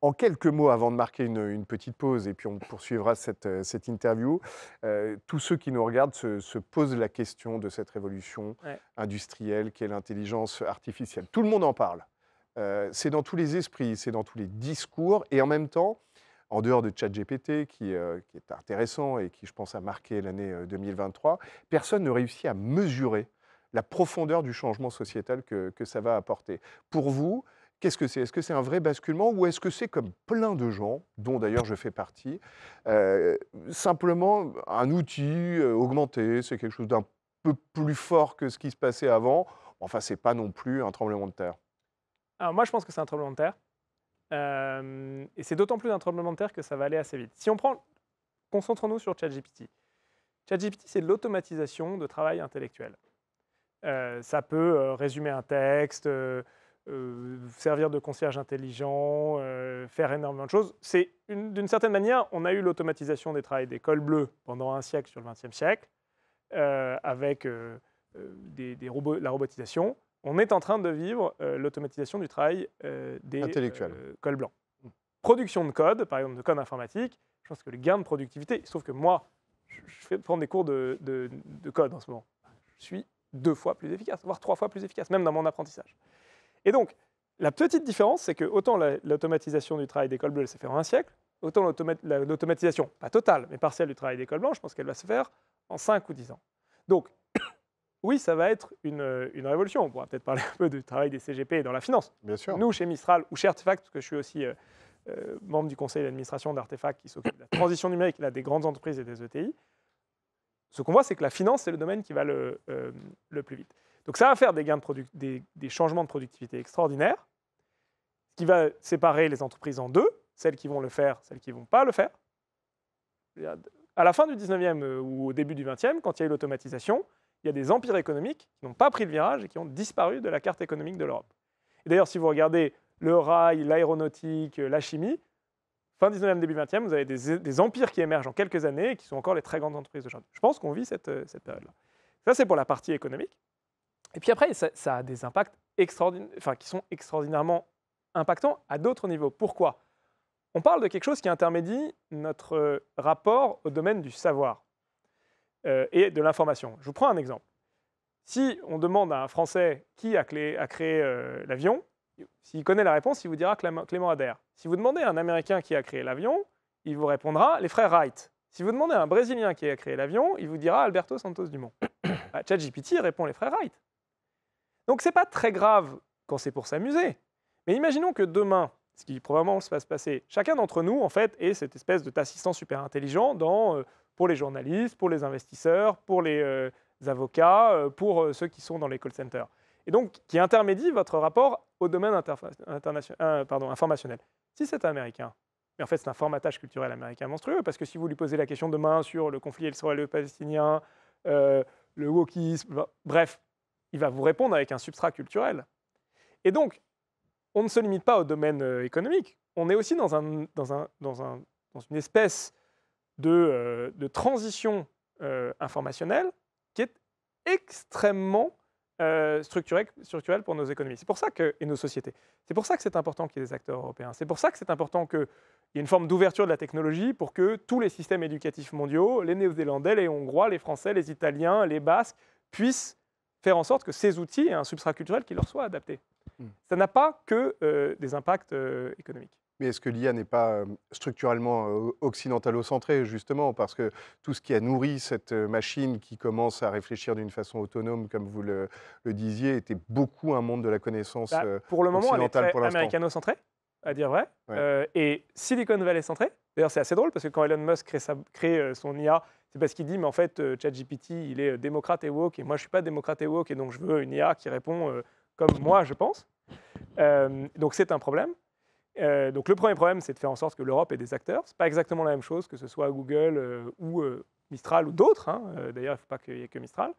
en quelques mots, avant de marquer une, petite pause, et puis on poursuivra cette, euh, cette interview, euh, tous ceux qui nous regardent se, posent la question de cette révolution industrielle qu'est l'intelligence artificielle. Tout le monde en parle. Euh, c'est dans tous les esprits, c'est dans tous les discours, et en même temps, en dehors de ChatGPT, qui, qui est intéressant et qui, je pense, a marqué l'année 2023, personne ne réussit à mesurer la profondeur du changement sociétal que, ça va apporter. Pour vous, qu'est-ce que c'est Est-ce que c'est un vrai basculement ou est-ce que c'est comme plein de gens, dont d'ailleurs je fais partie, euh, simplement un outil euh, augmenté, c'est quelque chose d'un peu plus fort que ce qui se passait avant Enfin, c'est pas non plus un tremblement de terre. Alors moi, je pense que c'est un tremblement de terre. Euh, et c'est d'autant plus un tremblement de terre que ça va aller assez vite. Si on prend, concentrons-nous sur ChatGPT. ChatGPT, c'est l'automatisation de travail intellectuel. Euh, ça peut euh, résumer un texte, euh, servir de concierge intelligent, faire énormément de choses. C'est d'une certaine manière, on a eu l'automatisation des travails des cols bleus pendant un siècle sur le XXe siècle, avec des, robots, la robotisation. On est en train de vivre l'automatisation du travail des cols blancs production de code, par exemple de code informatique, je pense que le gain de productivité, sauf que moi, je fais prendre des cours de, de code en ce moment. Je suis deux fois plus efficace, voire trois fois plus efficace, même dans mon apprentissage. Et donc, la petite différence, c'est que autant l'automatisation du travail d'école bleue s'est faite en un siècle, autant l'automatisation, pas totale, mais partielle du travail d'école blanche, je pense qu'elle va se faire en cinq ou dix ans. Donc, (coughs) oui, ça va être une, révolution. On pourra peut-être parler un peu du travail des CGP dans la finance. Bien sûr. Nous, chez Mistral ou chez Artefact, parce que je suis aussi euh, euh, membre du conseil d'administration d'Artefact qui s'occupe de la transition numérique là, des grandes entreprises et des ETI, ce qu'on voit, c'est que la finance, c'est le domaine qui va le, euh, le, plus vite. Donc ça va faire des, gains de des changements de productivité extraordinaires, qui va séparer les entreprises en deux, celles qui vont le faire, celles qui ne vont pas le faire. À la fin du 19e euh, ou au début du 20e, quand il y a eu l'automatisation, il y a des empires économiques qui n'ont pas pris le virage et qui ont disparu de la carte économique de l'Europe. D'ailleurs, si vous regardez le rail, l'aéronautique, euh, la chimie, 19e, début 20e, vous avez des, empires qui émergent en quelques années et qui sont encore les très grandes entreprises aujourd'hui. Je pense qu'on vit cette, euh, période-là. Ça, c'est pour la partie économique. Et puis après, ça, a des impacts enfin, qui sont extraordinairement impactants à d'autres niveaux. Pourquoi On parle de quelque chose qui intermédie notre euh, rapport au domaine du savoir euh, et de l'information. Je vous prends un exemple. Si on demande à un Français qui a créé, l'avion, s'il connaît la réponse, il vous dira Clément Adair. Si vous demandez à un Américain qui a créé l'avion, il vous répondra les frères Wright. Si vous demandez à un Brésilien qui a créé l'avion, il vous dira Alberto Santos Dumont. (coughs) bah, ChatGPT répond les frères Wright. Donc c'est pas très grave quand c'est pour s'amuser. Mais imaginons que demain, ce qui probablement se passe passer, chacun d'entre nous en fait est cette espèce de super intelligent euh, pour les journalistes, pour les investisseurs, pour les, euh, avocats, euh, pour ceux qui sont dans les call centers et donc qui intermédie votre rapport au domaine euh, pardon, informationnel. Si c'est américain, mais en fait c'est un formatage culturel américain monstrueux, parce que si vous lui posez la question demain sur le conflit israélo-palestinien, euh, le wokisme, bref, il va vous répondre avec un substrat culturel. Et donc, on ne se limite pas au domaine euh, économique, on est aussi dans, un, un, dans, une espèce de euh, transition euh, informationnelle qui est extrêmement euh, structurel, pour nos économies. C'est pour ça que, et nos sociétés. C'est pour ça que c'est important qu'il y ait des acteurs européens. C'est pour ça que c'est important qu'il y ait une forme d'ouverture de la technologie pour que tous les systèmes éducatifs mondiaux, les Néo-Zélandais, les Hongrois, les Français, les Italiens, les Basques, puissent faire en sorte que ces outils aient un substrat culturel qui leur soit adapté. Hmm. Ça n'a pas que euh, des impacts euh, économiques. Mais est-ce que l'IA n'est pas euh, structurellement euh, occidentalocentrée justement, parce que tout ce qui a nourri cette euh, machine qui commence à réfléchir d'une façon autonome, comme vous le, disiez, était beaucoup un monde de la connaissance occidentale bah, Pour le moment, elle est américano-centrée, à dire vrai, et Silicon Valley-centrée. D'ailleurs, c'est assez drôle, parce que quand Elon Musk crée, crée son IA, c'est parce qu'il dit, mais en fait, ChatGPT, il est démocrate et woke, et moi, je ne suis pas démocrate et woke, et donc je veux une IA qui répond comme moi, je pense. donc c'est un problème. Euh, donc le premier problème, c'est de faire en sorte que l'Europe ait des acteurs. Ce n'est pas exactement la même chose que ce soit Google euh, ou euh, Mistral ou d'autres. Hein. D'ailleurs, il ne faut pas qu'il n'y ait que Mistral.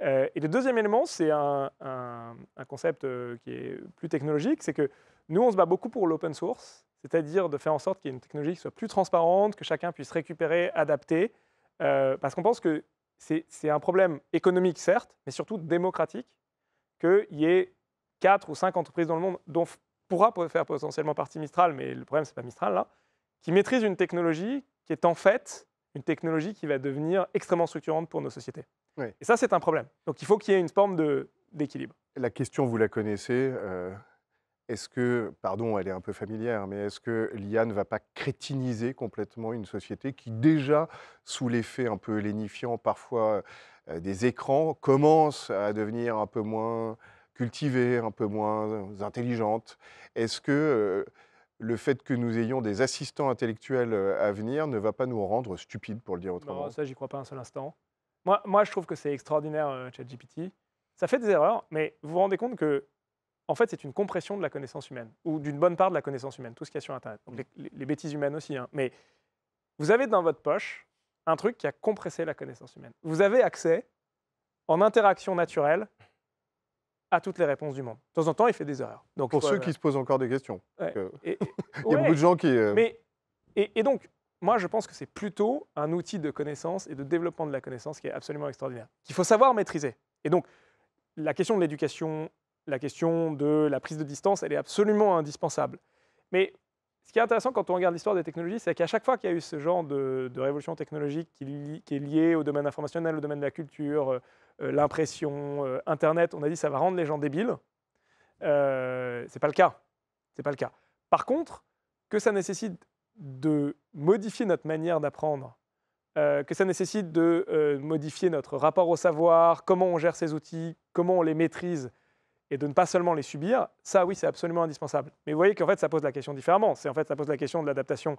et le deuxième élément, c'est un, concept qui est plus technologique, c'est que nous, on se bat beaucoup pour l'open source, c'est-à-dire de faire en sorte qu'il y ait une technologie qui soit plus transparente, que chacun puisse récupérer, adapter, parce qu'on pense que c'est un problème économique, certes, mais surtout démocratique, qu'il y ait quatre ou cinq entreprises dans le monde, dont pourra faire potentiellement partie Mistral, mais le problème, c'est pas Mistral, là, qui maîtrise une technologie qui est en fait une technologie qui va devenir extrêmement structurante pour nos sociétés. Et ça, c'est un problème. Donc il faut qu'il y ait une forme d'équilibre. La question, vous la connaissez. Euh, est-ce que, pardon, elle est un peu familière, mais est-ce que l'IA ne va pas crétiniser complètement une société qui déjà, sous l'effet un peu lénifiant parfois euh, des écrans, commence à devenir un peu moins cultivées, un peu moins euh, intelligentes Est-ce que euh, le fait que nous ayons des assistants intellectuels euh, à venir ne va pas nous rendre stupides, pour le dire autrement non, Ça, j'y crois pas un seul instant. Moi, moi je trouve que c'est extraordinaire, ChatGPT. Ça fait des erreurs, mais vous vous rendez compte que, en fait, c'est une compression de la connaissance humaine, ou d'une bonne part de la connaissance humaine, tout ce qu'il y a sur Internet. Donc, mm. les, bêtises humaines aussi. Hein. Mais vous avez dans votre poche un truc qui a compressé la connaissance humaine. Vous avez accès, en interaction naturelle, à toutes les réponses du monde. De temps en temps, il fait des erreurs. Donc, Pour ceux qui se posent encore des questions. Et, (laughs) il y a beaucoup de gens qui... Euh, Mais, et, donc, moi, je pense que c'est plutôt un outil de connaissance et de développement de la connaissance qui est absolument extraordinaire, qu'il faut savoir maîtriser. Et donc, la question de l'éducation, la question de la prise de distance, elle est absolument indispensable. Mais ce qui est intéressant quand on regarde l'histoire des technologies, c'est qu'à chaque fois qu'il y a eu ce genre de, révolution technologique qui, qui, est liée au domaine informationnel, au domaine de la culture, euh, euh, l'impression, euh, Internet, on a dit ça va rendre les gens débiles. Euh, c'est pas le cas. C'est pas le cas. Par contre, que ça nécessite de modifier notre manière d'apprendre, que ça nécessite de modifier notre rapport au savoir, comment on gère ces outils, comment on les maîtrise, et de ne pas seulement les subir, ça oui, c'est absolument indispensable. Mais vous voyez qu'en fait, ça pose la question différemment. C'est en fait, ça pose la question de l'adaptation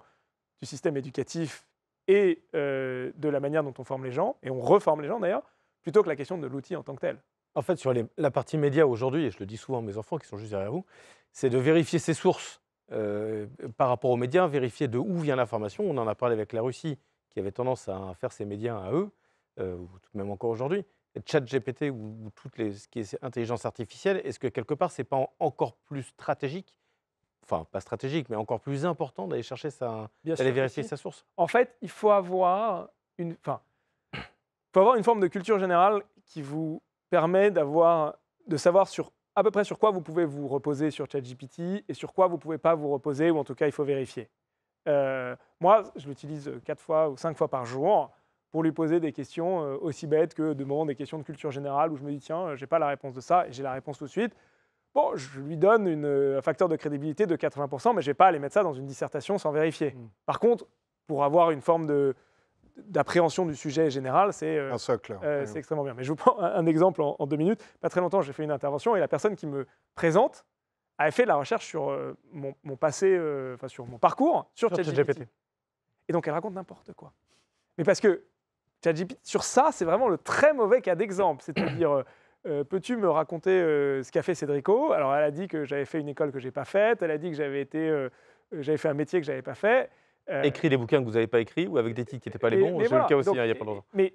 du système éducatif et de la manière dont on forme les gens, et on reforme les gens d'ailleurs, plutôt que la question de l'outil en tant que tel. En fait, sur la partie média aujourd'hui, et je le dis souvent à mes enfants qui sont juste derrière vous, c'est de vérifier ses sources euh, par rapport aux médias, vérifier de où vient l'information. On en a parlé avec la Russie, qui avait tendance à faire ses médias à eux, euh, même encore aujourd'hui. ChatGPT ou, ou toutes les, ce qui est intelligence artificielle, est-ce que quelque part, c'est pas encore plus stratégique enfin pas stratégique, mais encore plus important d'aller chercher sa, d'aller vérifier sa source. En fait, il faut avoir une, il faut avoir une forme de culture générale qui vous permet d'avoir, de savoir sur à peu près sur quoi vous pouvez vous reposer sur ChatGPT et sur quoi vous ne pouvez pas vous reposer, ou en tout cas, il faut vérifier. Euh, moi, je l'utilise quatre fois ou cinq fois par jour pour lui poser des questions euh, aussi bêtes que de des questions de culture générale où je me dis tiens, j'ai pas la réponse de ça et j'ai la réponse tout de suite. Bon, je lui donne une, euh, un facteur de crédibilité de 80%, mais je vais pas aller mettre ça dans une dissertation sans vérifier. Mmh. Par contre, pour avoir une forme de, d'appréhension du sujet général, euh, euh, c'est extrêmement bien. Mais je vous (laughs) prends un, exemple en, deux minutes. Pas très longtemps, j'ai fait une intervention et la personne qui me présente a fait de la recherche sur euh, mon, passé, enfin sur mon parcours, sur, sur ChatGPT. Et donc elle raconte n'importe quoi. Mais parce que ChatGPT, sur ça, c'est vraiment le très mauvais cas d'exemple. (clears throat) C'est-à-dire, peux-tu me raconter ce qu'a fait Cédrico Alors elle a dit que j'avais fait une école que j'ai pas faite, elle a dit que j'avais fait un métier que je j'avais pas fait. Euh, écrit des bouquins que vous n'avez pas écrits ou avec des titres qui n'étaient pas les bons. le cas aussi hein, il n'y a pas longtemps. Mais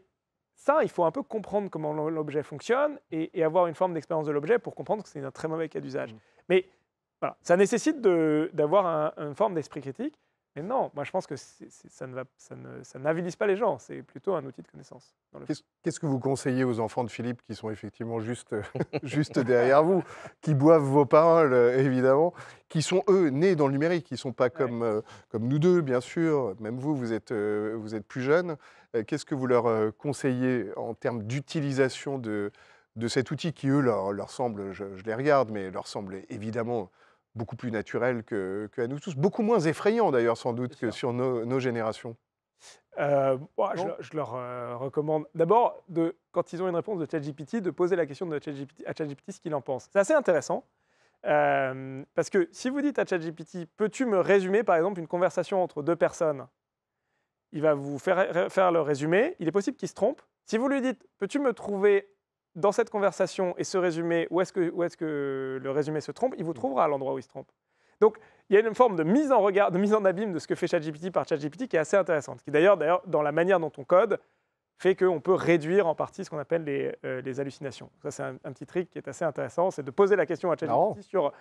ça, il faut un peu comprendre comment l'objet fonctionne et, avoir une forme d'expérience de l'objet pour comprendre que c'est un très mauvais cas d'usage. Mmh. Mais voilà, ça nécessite d'avoir une forme d'esprit critique. Mais non, moi je pense que ça, ne n'avilise pas les gens, c'est plutôt un outil de connaissance. Qu'est-ce, que vous conseillez aux enfants de Philippe qui sont effectivement juste, (laughs) juste derrière vous, qui boivent vos paroles euh, évidemment, qui sont eux nés dans le numérique, qui ne sont pas comme, euh, comme nous deux bien sûr, même vous, vous êtes, euh, vous êtes plus jeune. qu'est-ce que vous leur conseillez en termes d'utilisation de, de cet outil qui, eux, leur, semble, je, je, les regarde, mais leur semble évidemment beaucoup plus naturel que, à nous tous, beaucoup moins effrayant d'ailleurs sans doute que sur nos, générations. Euh, je, leur euh, recommande d'abord, de, quand ils ont une réponse de ChatGPT, de poser la question de ChatGPT, à ChatGPT ce qu'il en pense. C'est assez intéressant. Euh, parce que si vous dites à ChatGPT, peux-tu me résumer par exemple une conversation entre deux personnes Il va vous faire, faire le résumé. Il est possible qu'il se trompe. Si vous lui dites, peux-tu me trouver dans cette conversation et ce résumé, où est-ce que, où est que le résumé se trompe, il vous mm. trouvera à l'endroit où il se trompe. Donc, il y a une forme de mise en regard, de mise en abîme de ce que fait ChatGPT par ChatGPT qui est assez intéressante, qui d'ailleurs, d'ailleurs, dans la manière dont on code, fait qu'on peut réduire en partie ce qu'on appelle les, euh, hallucinations. Ça, c'est un, un, petit trick qui est assez intéressant, c'est de poser la question à ChatGPT sur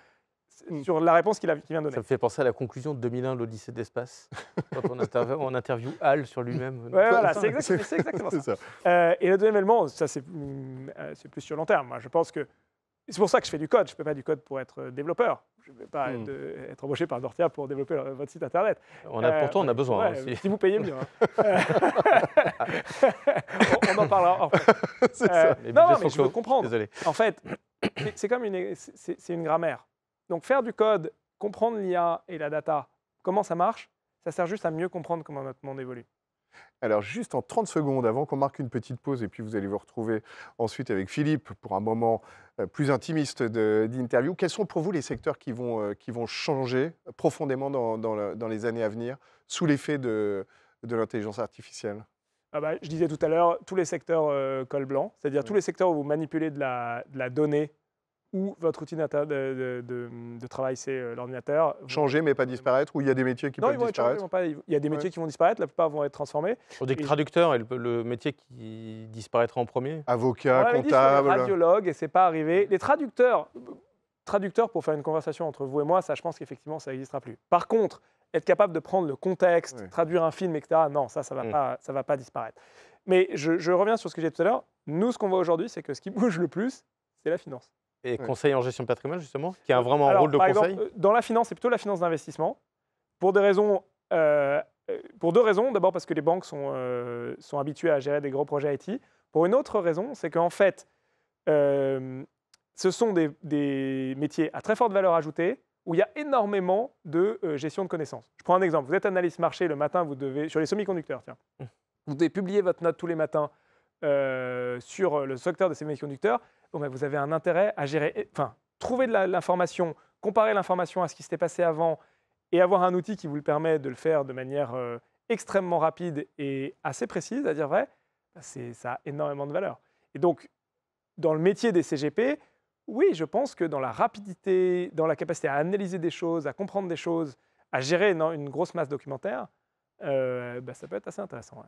Mm. sur la réponse qu'il vient de donner. Ça me fait penser à la conclusion de 2001, l'Odyssée d'espace (laughs) quand on, interview, al sur lui-même. Ouais, voilà, c'est exactement, (laughs) ça. Euh, et le deuxième élément, ça mm, euh, c'est plus sur long terme. Moi, je pense que c'est pour ça que je fais du code. Je ne fais pas du code pour être euh, développeur. Je ne vais pas mm. être, embauché par Dortia pour développer votre site internet. On a, pourtant, on a besoin. si vous payez mieux hein. (laughs) on, en parlera. En fait. ça. non, mais je veux comprendre. En fait, c'est comme une, c'est une grammaire. Donc faire du code, comprendre l'IA et la data, comment ça marche, ça sert juste à mieux comprendre comment notre monde évolue. Alors juste en 30 secondes, avant qu'on marque une petite pause, et puis vous allez vous retrouver ensuite avec Philippe pour un moment euh, plus intimiste d'interview, quels sont pour vous les secteurs qui vont, euh, qui vont changer profondément dans, les années à venir sous l'effet de, l'intelligence artificielle ah bah, Je disais tout à l'heure, tous les secteurs euh, col blanc, c'est-à-dire tous les secteurs où vous manipulez de la, de la donnée ou votre outil de, de, travail, c'est euh, l'ordinateur. Changer, mais pas euh, disparaître, ou il y a des métiers qui non, peuvent disparaître Non, il y a des métiers qui vont disparaître, la plupart vont être transformés. On dit que traducteur est le, métier qui disparaîtra en premier Avocat, comptable. Radiologue, et c'est pas arrivé. Les traducteurs, traducteurs, pour faire une conversation entre vous et moi, ça, je pense qu'effectivement, ça n'existera plus. Par contre, être capable de prendre le contexte, traduire un film, etc., non, ça, ça ne va, mm. pas, ça va pas disparaître. Mais je, je reviens sur ce que j'ai dit tout à l'heure. Nous, ce qu'on voit aujourd'hui, c'est que ce qui (laughs) bouge le plus, c'est la finance et conseil en gestion de patrimoine, justement, qui a vraiment un rôle de conseil euh, Dans la finance, c'est plutôt la finance d'investissement, pour des raisons. Euh, euh, pour deux raisons. D'abord parce que les banques sont, sont habituées à gérer des gros projets IT. Pour une autre raison, c'est qu'en fait, ce sont des, des, métiers à très forte valeur ajoutée où il y a énormément de gestion de connaissances. Je prends un exemple. Vous êtes analyste marché le matin, vous devez sur les semi-conducteurs. Tiens, mmh. vous devez publier votre note tous les matins sur le secteur des semi-conducteurs. Oh, vous avez un intérêt à gérer, enfin, trouver de l'information, comparer l'information à ce qui s'était passé avant et avoir un outil qui vous le permet de le faire de manière euh, extrêmement rapide et assez précise, à dire vrai, bah, ça a énormément de valeur. Et donc, dans le métier des CGP, oui, je pense que dans la rapidité, dans la capacité à analyser des choses, à comprendre des choses, à gérer une, une grosse masse documentaire, euh, bah, ça peut être assez intéressant.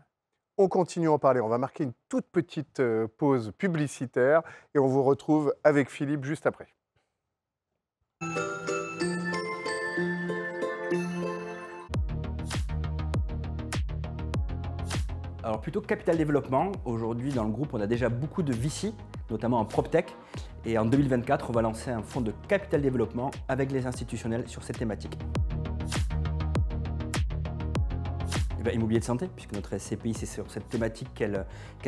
On continue à en parler. On va marquer une toute petite euh, pause publicitaire et on vous retrouve avec Philippe juste après. Alors plutôt capital développement, aujourd'hui dans le groupe on a déjà beaucoup de VC, notamment en PropTech, et en 2024 on va lancer un fonds de capital développement avec les institutionnels sur cette thématique. Immobilier de santé, puisque notre SCPI, c'est sur cette thématique qu'elle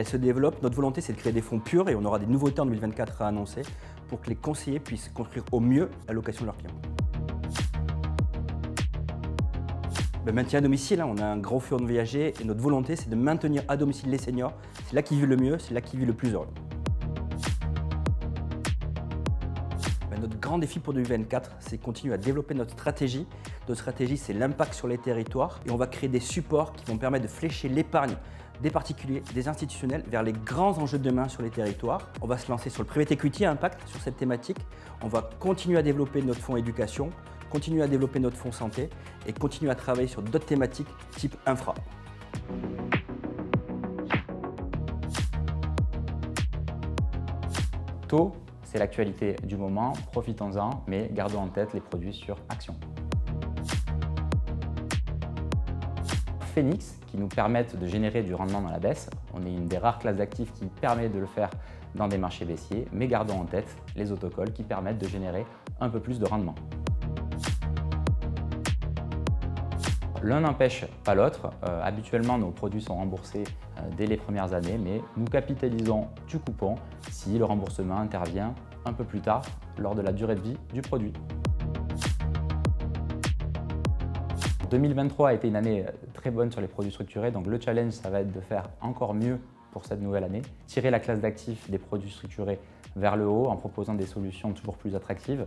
se développe. Notre volonté, c'est de créer des fonds purs et on aura des nouveautés en 2024 à annoncer pour que les conseillers puissent construire au mieux la location de leurs clients. maintien à domicile, hein, on a un gros fur de voyager et notre volonté c'est de maintenir à domicile les seniors. C'est là qu'ils vivent le mieux, c'est là qu'ils vivent le plus heureux. Ben, notre grand défi pour 2024, c'est continuer à développer notre stratégie stratégie, c'est l'impact sur les territoires et on va créer des supports qui vont permettre de flécher l'épargne des particuliers, des institutionnels vers les grands enjeux de demain sur les territoires. On va se lancer sur le private equity impact sur cette thématique. On va continuer à développer notre fonds éducation, continuer à développer notre fonds santé et continuer à travailler sur d'autres thématiques type infra. Taux, c'est l'actualité du moment, profitons-en, mais gardons en tête les produits sur action. Phoenix qui nous permettent de générer du rendement dans la baisse. On est une des rares classes d'actifs qui permet de le faire dans des marchés baissiers, mais gardons en tête les autocolles qui permettent de générer un peu plus de rendement. L'un n'empêche pas l'autre. Euh, habituellement, nos produits sont remboursés euh, dès les premières années, mais nous capitalisons du coupon si le remboursement intervient un peu plus tard lors de la durée de vie du produit. 2023 a été une année euh, très bonne sur les produits structurés, donc le challenge, ça va être de faire encore mieux pour cette nouvelle année, tirer la classe d'actifs des produits structurés vers le haut en proposant des solutions toujours plus attractives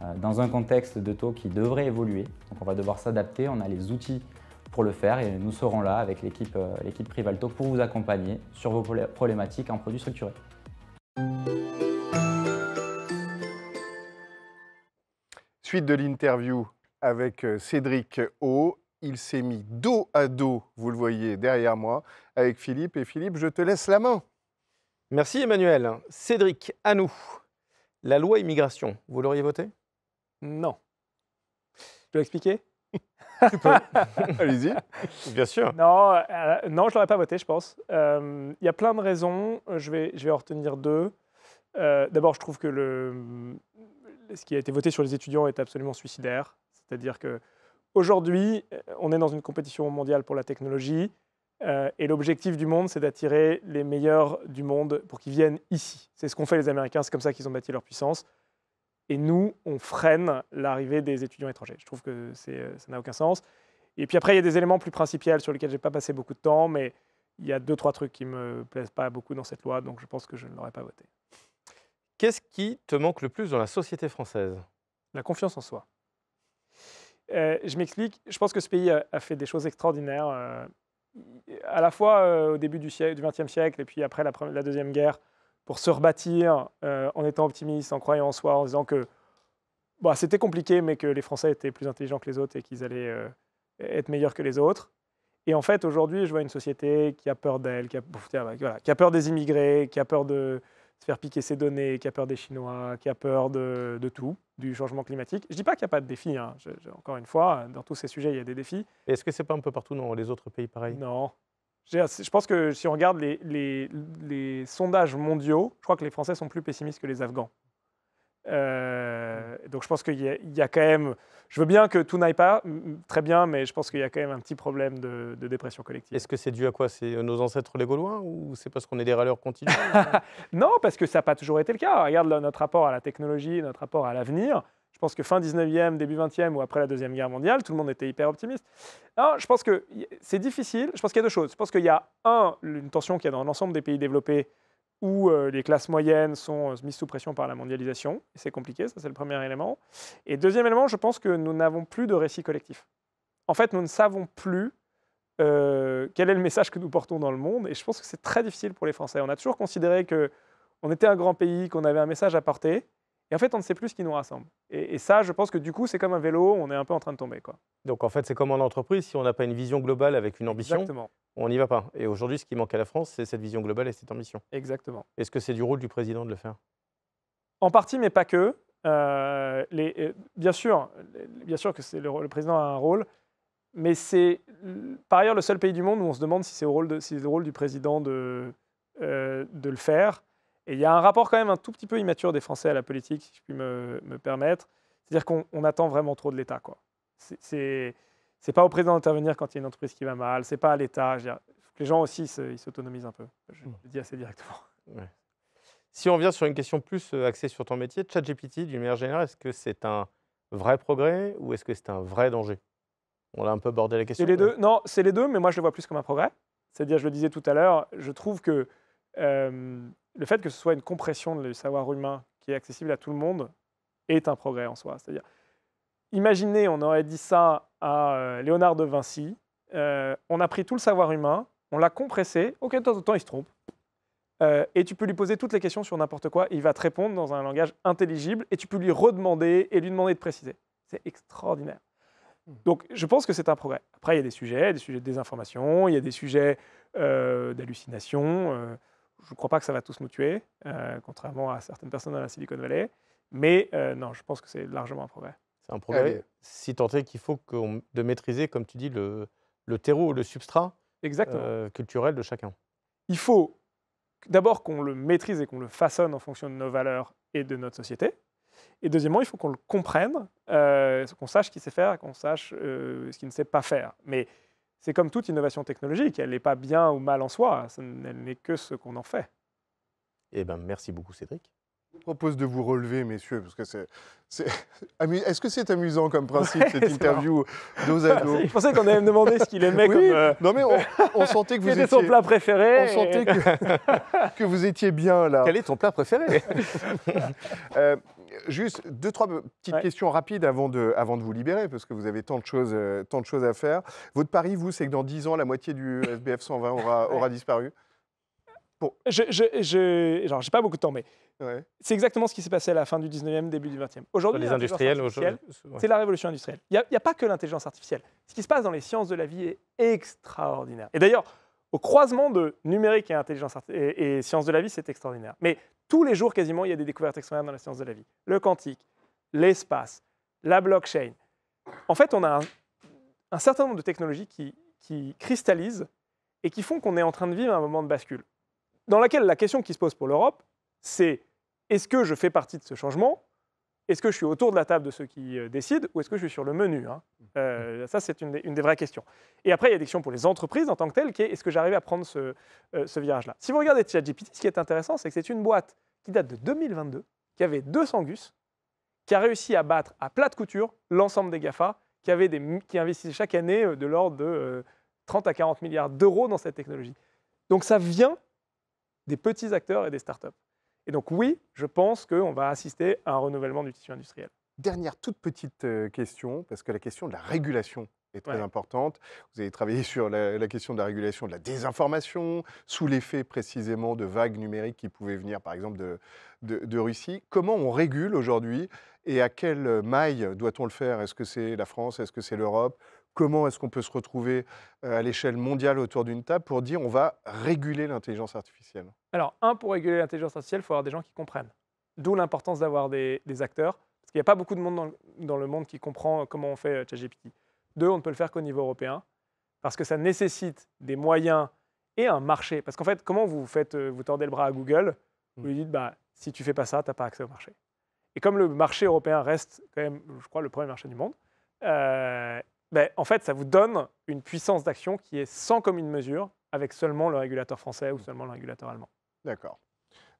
euh, dans un contexte de taux qui devrait évoluer. Donc on va devoir s'adapter, on a les outils pour le faire et nous serons là avec l'équipe euh, Privalto pour vous accompagner sur vos problématiques en produits structurés. Suite de l'interview avec euh, Cédric O. Il s'est mis dos à dos, vous le voyez derrière moi, avec Philippe. Et Philippe, je te laisse la main. Merci Emmanuel. Cédric, à nous. La loi immigration, vous l'auriez votée Non. Je peux expliquer (laughs) Allez-y. Bien sûr. Non, euh, non je ne l'aurais pas voté, je pense. Euh, il y a plein de raisons. Je vais, je vais en retenir deux. D'abord, je trouve que le, ce qui a été voté sur les étudiants est absolument suicidaire. C'est-à-dire que aujourd'hui, on est dans une compétition mondiale pour la technologie euh, et l'objectif du monde, c'est d'attirer les meilleurs du monde pour qu'ils viennent ici. C'est ce qu'ont fait les Américains, c'est comme ça qu'ils ont bâti leur puissance. Et nous, on freine l'arrivée des étudiants étrangers. Je trouve que euh, ça n'a aucun sens. Et puis après, il y a des éléments plus principiels sur lesquels je n'ai pas passé beaucoup de temps, mais il y a deux, trois trucs qui ne me plaisent pas beaucoup dans cette loi, donc je pense que je ne l'aurais pas voté. Qu'est-ce qui te manque le plus dans la société française La confiance en soi. Euh, je m'explique, je pense que ce pays a, fait des choses extraordinaires, euh, à la fois euh, au début du, siècle, du siècle et puis après la, la Deuxième Guerre, pour se rebâtir en étant optimiste, en croyant en soi, en disant que bah, c'était compliqué, mais que les Français étaient plus intelligents que les autres et qu'ils allaient être meilleurs que les autres. Et en fait, aujourd'hui, je vois une société qui a peur d'elle, qui, qui a peur des immigrés, qui a peur de, se faire piquer ses données, qui a peur des Chinois, qui a peur de, de tout, du changement climatique. Je ne dis pas qu'il n'y a pas de défis. Hein. encore une fois, dans tous ces sujets, il y a des défis. Est-ce que ce n'est pas un peu partout dans les autres pays pareil Non. Je pense que si on regarde les, les, sondages mondiaux, je crois que les Français sont plus pessimistes que les Afghans. Euh, donc je pense qu'il y, a quand même je veux bien que tout n'aille pas très bien, mais je pense qu'il y a quand même un petit problème de, dépression collective. Est-ce que c'est dû à quoi C'est euh, nos ancêtres les Gaulois ou c'est parce qu'on est des râleurs continus (laughs) euh Non, parce que ça n'a pas toujours été le cas. Regarde notre rapport à la technologie, notre rapport à l'avenir. Je pense que fin 19e, début 20e ou après la Deuxième Guerre mondiale, tout le monde était hyper optimiste. je pense que c'est difficile. Je pense qu'il y a deux choses. Je pense qu'il y a, un, une tension qu'il y a dans l'ensemble des pays développés où euh, les classes moyennes sont euh, mises sous pression par la mondialisation. C'est compliqué, ça c'est le premier élément. Et deuxième élément, je pense que nous n'avons plus de récit collectif. En fait, nous ne savons plus euh, quel est le message que nous portons dans le monde. Et je pense que c'est très difficile pour les Français. On a toujours considéré qu'on était un grand pays, qu'on avait un message à porter. Et en fait, on ne sait plus ce qui nous rassemble. Et, ça, je pense que du coup, c'est comme un vélo, on est un peu en train de tomber. Quoi. Donc en fait, c'est comme en entreprise, si on n'a pas une vision globale avec une ambition, on n'y va pas. Et aujourd'hui, ce qui manque à la France, c'est cette vision globale et cette ambition. Exactement. Est-ce que c'est du rôle du président de le faire En partie, mais pas que. Euh, euh, bien, sûr, bien sûr que le, le, président a un rôle, mais c'est par ailleurs le seul pays du monde où on se demande si c'est le, rôle du président de euh, le faire. Et il y a un rapport quand même un tout petit peu immature des Français à la politique, si je puis me, me permettre. C'est-à-dire qu'on attend vraiment trop de l'État. quoi. C'est pas au président d'intervenir quand il y a une entreprise qui va mal, c'est pas à l'État. Les gens aussi, ils s'autonomisent un peu. Je hmm. le dis assez directement. Si on revient sur une question plus euh, axée sur ton métier, ChatGPT, d'une manière générale, est-ce que c'est un vrai progrès ou est-ce que c'est un vrai danger On a un peu bordé la question. Les deux. Non, c'est les deux, mais moi je le vois plus comme un progrès. C'est-à-dire, je le disais tout à l'heure, je trouve que euh, le fait que ce soit une compression du savoir humain qui est accessible à tout le monde est un progrès en soi. C'est-à-dire, imaginez, on aurait dit ça à euh, Léonard de Vinci, euh, on a pris tout le savoir humain, on l'a compressé, ok, de temps en temps, il se trompe. Euh, et tu peux lui poser toutes les questions sur n'importe quoi, il va te répondre dans un langage intelligible, et tu peux lui redemander et lui demander de préciser. C'est extraordinaire. Hmm. Donc, je pense que c'est un progrès. Après, il y a des sujets, des sujets de désinformation, il y a des sujets d'hallucination je ne crois pas que ça va tous nous tuer, euh, contrairement à certaines personnes dans la Silicon Valley. Mais euh, non, je pense que c'est largement un progrès. C'est un progrès, si tant est qu'il faut de maîtriser, comme tu dis, le, le terreau, le substrat euh, culturel de chacun. Il faut d'abord qu'on le maîtrise et qu'on le façonne en fonction de nos valeurs et de notre société. Et deuxièmement, il faut qu'on le comprenne, qu'on sache qui qu'il sait faire qu'on sache ce qu'il ne sait pas faire. Mais c'est comme toute innovation technologique, elle n'est pas bien ou mal en soi, elle n'est que ce qu'on en fait. Eh ben, merci beaucoup Cédric. Je vous propose de vous relever, messieurs, parce que c'est. Est, (laughs) Est-ce que c'est amusant comme principe, cette interview dos à dos Je pensais qu'on allait me demander ce qu'il aimait comme. Euh, non, mais on, sentait que (laughs) vous étiez. plat préféré On (laughs) que, vous étiez bien là. Quel est ton plat préféré juste deux, trois petites questions rapides avant de, avant de vous libérer, parce que vous avez tant de choses, euh, tant de choses à faire. Votre pari, vous, c'est que dans dix ans, la moitié du SBF (laughs) 120 aura, aura disparu Bon. Je, je, j'ai pas beaucoup de temps, mais c'est exactement ce qui s'est passé à la fin du 19e, début du 20e. Aujourd'hui, les industriels, aujourd'hui, euh, c'est la révolution industrielle. Il n'y a, a, pas que l'intelligence artificielle. Ce qui se passe dans les sciences de la vie est extraordinaire. Et d'ailleurs, au croisement de numérique et intelligence et, sciences de la vie, c'est extraordinaire. Mais tous les jours, quasiment, il y a des découvertes extraordinaires dans la science de la vie. Le quantique, l'espace, la blockchain. En fait, on a un, certain nombre de technologies qui, cristallisent et qui font qu'on est en train de vivre un moment de bascule, dans laquelle la question qui se pose pour l'Europe, c'est est-ce que je fais partie de ce changement est-ce que je suis autour de la table de ceux qui euh, décident ou est-ce que je suis sur le menu hein mmh. euh, Ça, c'est une, des vraies questions. Et après, il y a des questions pour les entreprises en tant que telles, qui est est-ce que j'arrive à prendre ce, euh, virage-là Si vous regardez ChatGPT, ce qui est intéressant, c'est que c'est une boîte qui date de 2022, qui avait 200 gus, qui a réussi à battre à plat de couture l'ensemble des GAFA, qui, avait des, qui chaque année de l'ordre de 30 à 40 milliards d'euros dans cette technologie. Donc ça vient des petits acteurs et des startups. Et donc oui, je pense qu'on va assister à un renouvellement du tissu industriel. Dernière toute petite euh, question, parce que la question de la régulation est très importante. Vous avez travaillé sur la, question de la régulation de la désinformation, sous l'effet précisément de vagues numériques qui pouvaient venir par exemple de Russie. Comment on régule aujourd'hui et à quelle maille doit-on le faire Est-ce que c'est la France Est-ce que c'est l'Europe Comment est-ce qu'on peut se retrouver à l'échelle mondiale autour d'une table pour dire on va réguler l'intelligence artificielle Alors, un, pour réguler l'intelligence artificielle, il faut avoir des gens qui comprennent. D'où l'importance d'avoir des, acteurs, parce qu'il n'y a pas beaucoup de monde dans le, monde qui comprend comment on fait ChatGPT. Deux, on ne peut le faire qu'au niveau européen, parce que ça nécessite des moyens et un marché. Parce qu'en fait, comment vous faites, vous tordez le bras à Google, vous mmh. lui dites, bah, si tu fais pas ça, tu n'as pas accès au marché. Et comme le marché européen reste quand même, je crois, le premier marché du monde, euh, ben, en fait, ça vous donne une puissance d'action qui est sans commune mesure avec seulement le régulateur français ou mmh. seulement le régulateur allemand. D'accord.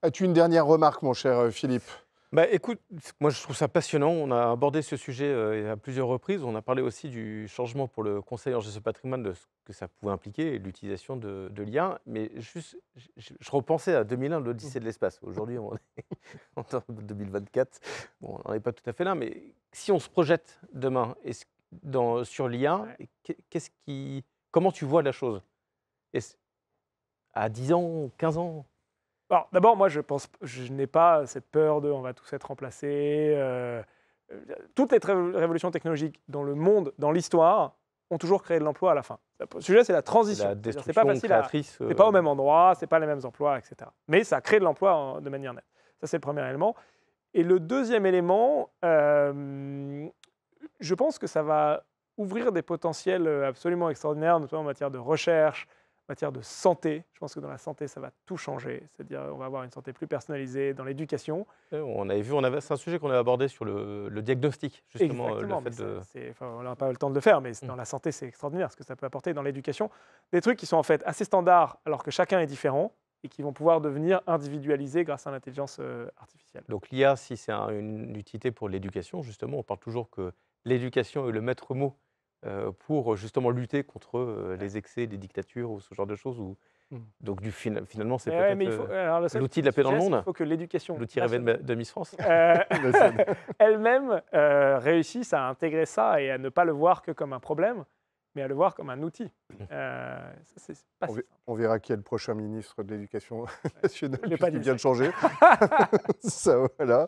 As-tu une dernière remarque, mon cher euh, Philippe bah, écoute, moi je trouve ça passionnant. On a abordé ce sujet euh, à plusieurs reprises. On a parlé aussi du changement pour le Conseil en gestion patrimoine, de ce que ça pouvait impliquer, l'utilisation de, de l'IA. Mais juste, je, repensais à 2001, l'Odyssée de l'espace. Mmh. Aujourd'hui, on est (laughs) en 2024. Bon, on n'en est pas tout à fait là, mais si on se projette demain sur l'IA, quest comment tu vois la chose à 10 ans, 15 ans alors, d'abord, moi, je pense, je n'ai pas cette peur de on va tous être remplacés. Euh, toutes les révolutions technologiques dans le monde, dans l'histoire, ont toujours créé de l'emploi à la fin. Le sujet, c'est la transition. C'est pas facile. Créatrice, Ce C'est pas au euh, même endroit, c'est pas les mêmes emplois, etc. Mais ça crée de l'emploi hein, de manière nette. Ça, c'est le premier élément. Et le deuxième élément, euh, je pense que ça va ouvrir des potentiels absolument extraordinaires, notamment en matière de recherche, en matière de santé, je pense que dans la santé, ça va tout changer. C'est-à-dire, on va avoir une santé plus personnalisée dans l'éducation. On avait vu, on avait, c'est un sujet qu'on avait abordé sur le, diagnostic, justement. le fait de... on n'a pas eu le temps de le faire, mais mm. dans la santé, c'est extraordinaire ce que ça peut apporter. Dans l'éducation, des trucs qui sont en fait assez standards, alors que chacun est différent et qui vont pouvoir devenir individualisés grâce à l'intelligence euh, artificielle. Donc l'IA, si c'est une utilité pour l'éducation, justement, on parle toujours que l'éducation est le maître mot euh, pour euh, justement lutter contre euh, les excès, des dictatures ou ce genre de choses mmh. donc du, finalement, c'est peut-être l'outil de la paix dans le monde. Il faut que l'éducation, l'outil rêvé de Miss France, (laughs) (laughs) elle-même réussisse à intégrer ça et à ne pas le voir que comme un problème, mais à le voir comme un outil. Mmh. on, verra qui est le prochain ministre de l'Éducation (laughs) nationale qui vient de changer. ça, voilà.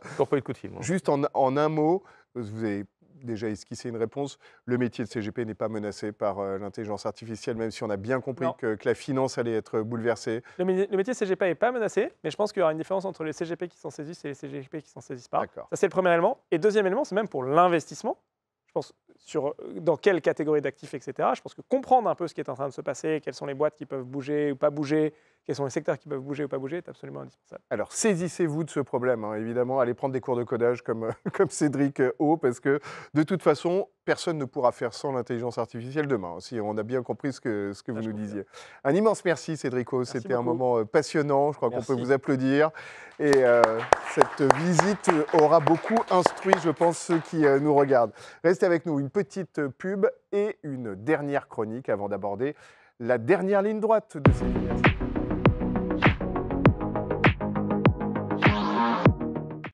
Juste en, en, un mot, vous avez déjà esquissé une réponse. Le métier de CGP n'est pas menacé par euh, l'intelligence artificielle, même si on a bien compris que, la finance allait être bouleversée. Le, métier de CGP n'est pas menacé, mais je pense qu'il y aura une différence entre les CGP qui s'en saisissent et les CGP qui s'en saisissent pas. Ça, c'est le premier élément. Et deuxième élément, c'est même pour l'investissement. Je pense sur euh, dans quelle catégorie d'actifs, etc. Je pense que comprendre un peu ce qui est en train de se passer, quelles sont les boîtes qui peuvent bouger ou pas bouger, quels sont les secteurs qui peuvent bouger ou pas bouger, est absolument indispensable. Alors saisissez-vous de ce problème, hein, évidemment, allez prendre des cours de codage comme, euh, (laughs) comme Cédric O, euh, parce que de toute façon, personne ne pourra faire sans l'intelligence artificielle demain, hein, si on a bien compris ce que, ce que ah, vous nous disiez. Un immense merci Cédric O, c'était un moment passionnant, je crois qu'on peut vous applaudir. Et cette visite aura beaucoup instruit, je pense, ceux qui nous regardent. Restez avec nous, une petite pub et une dernière chronique avant d'aborder la dernière ligne droite de cette université.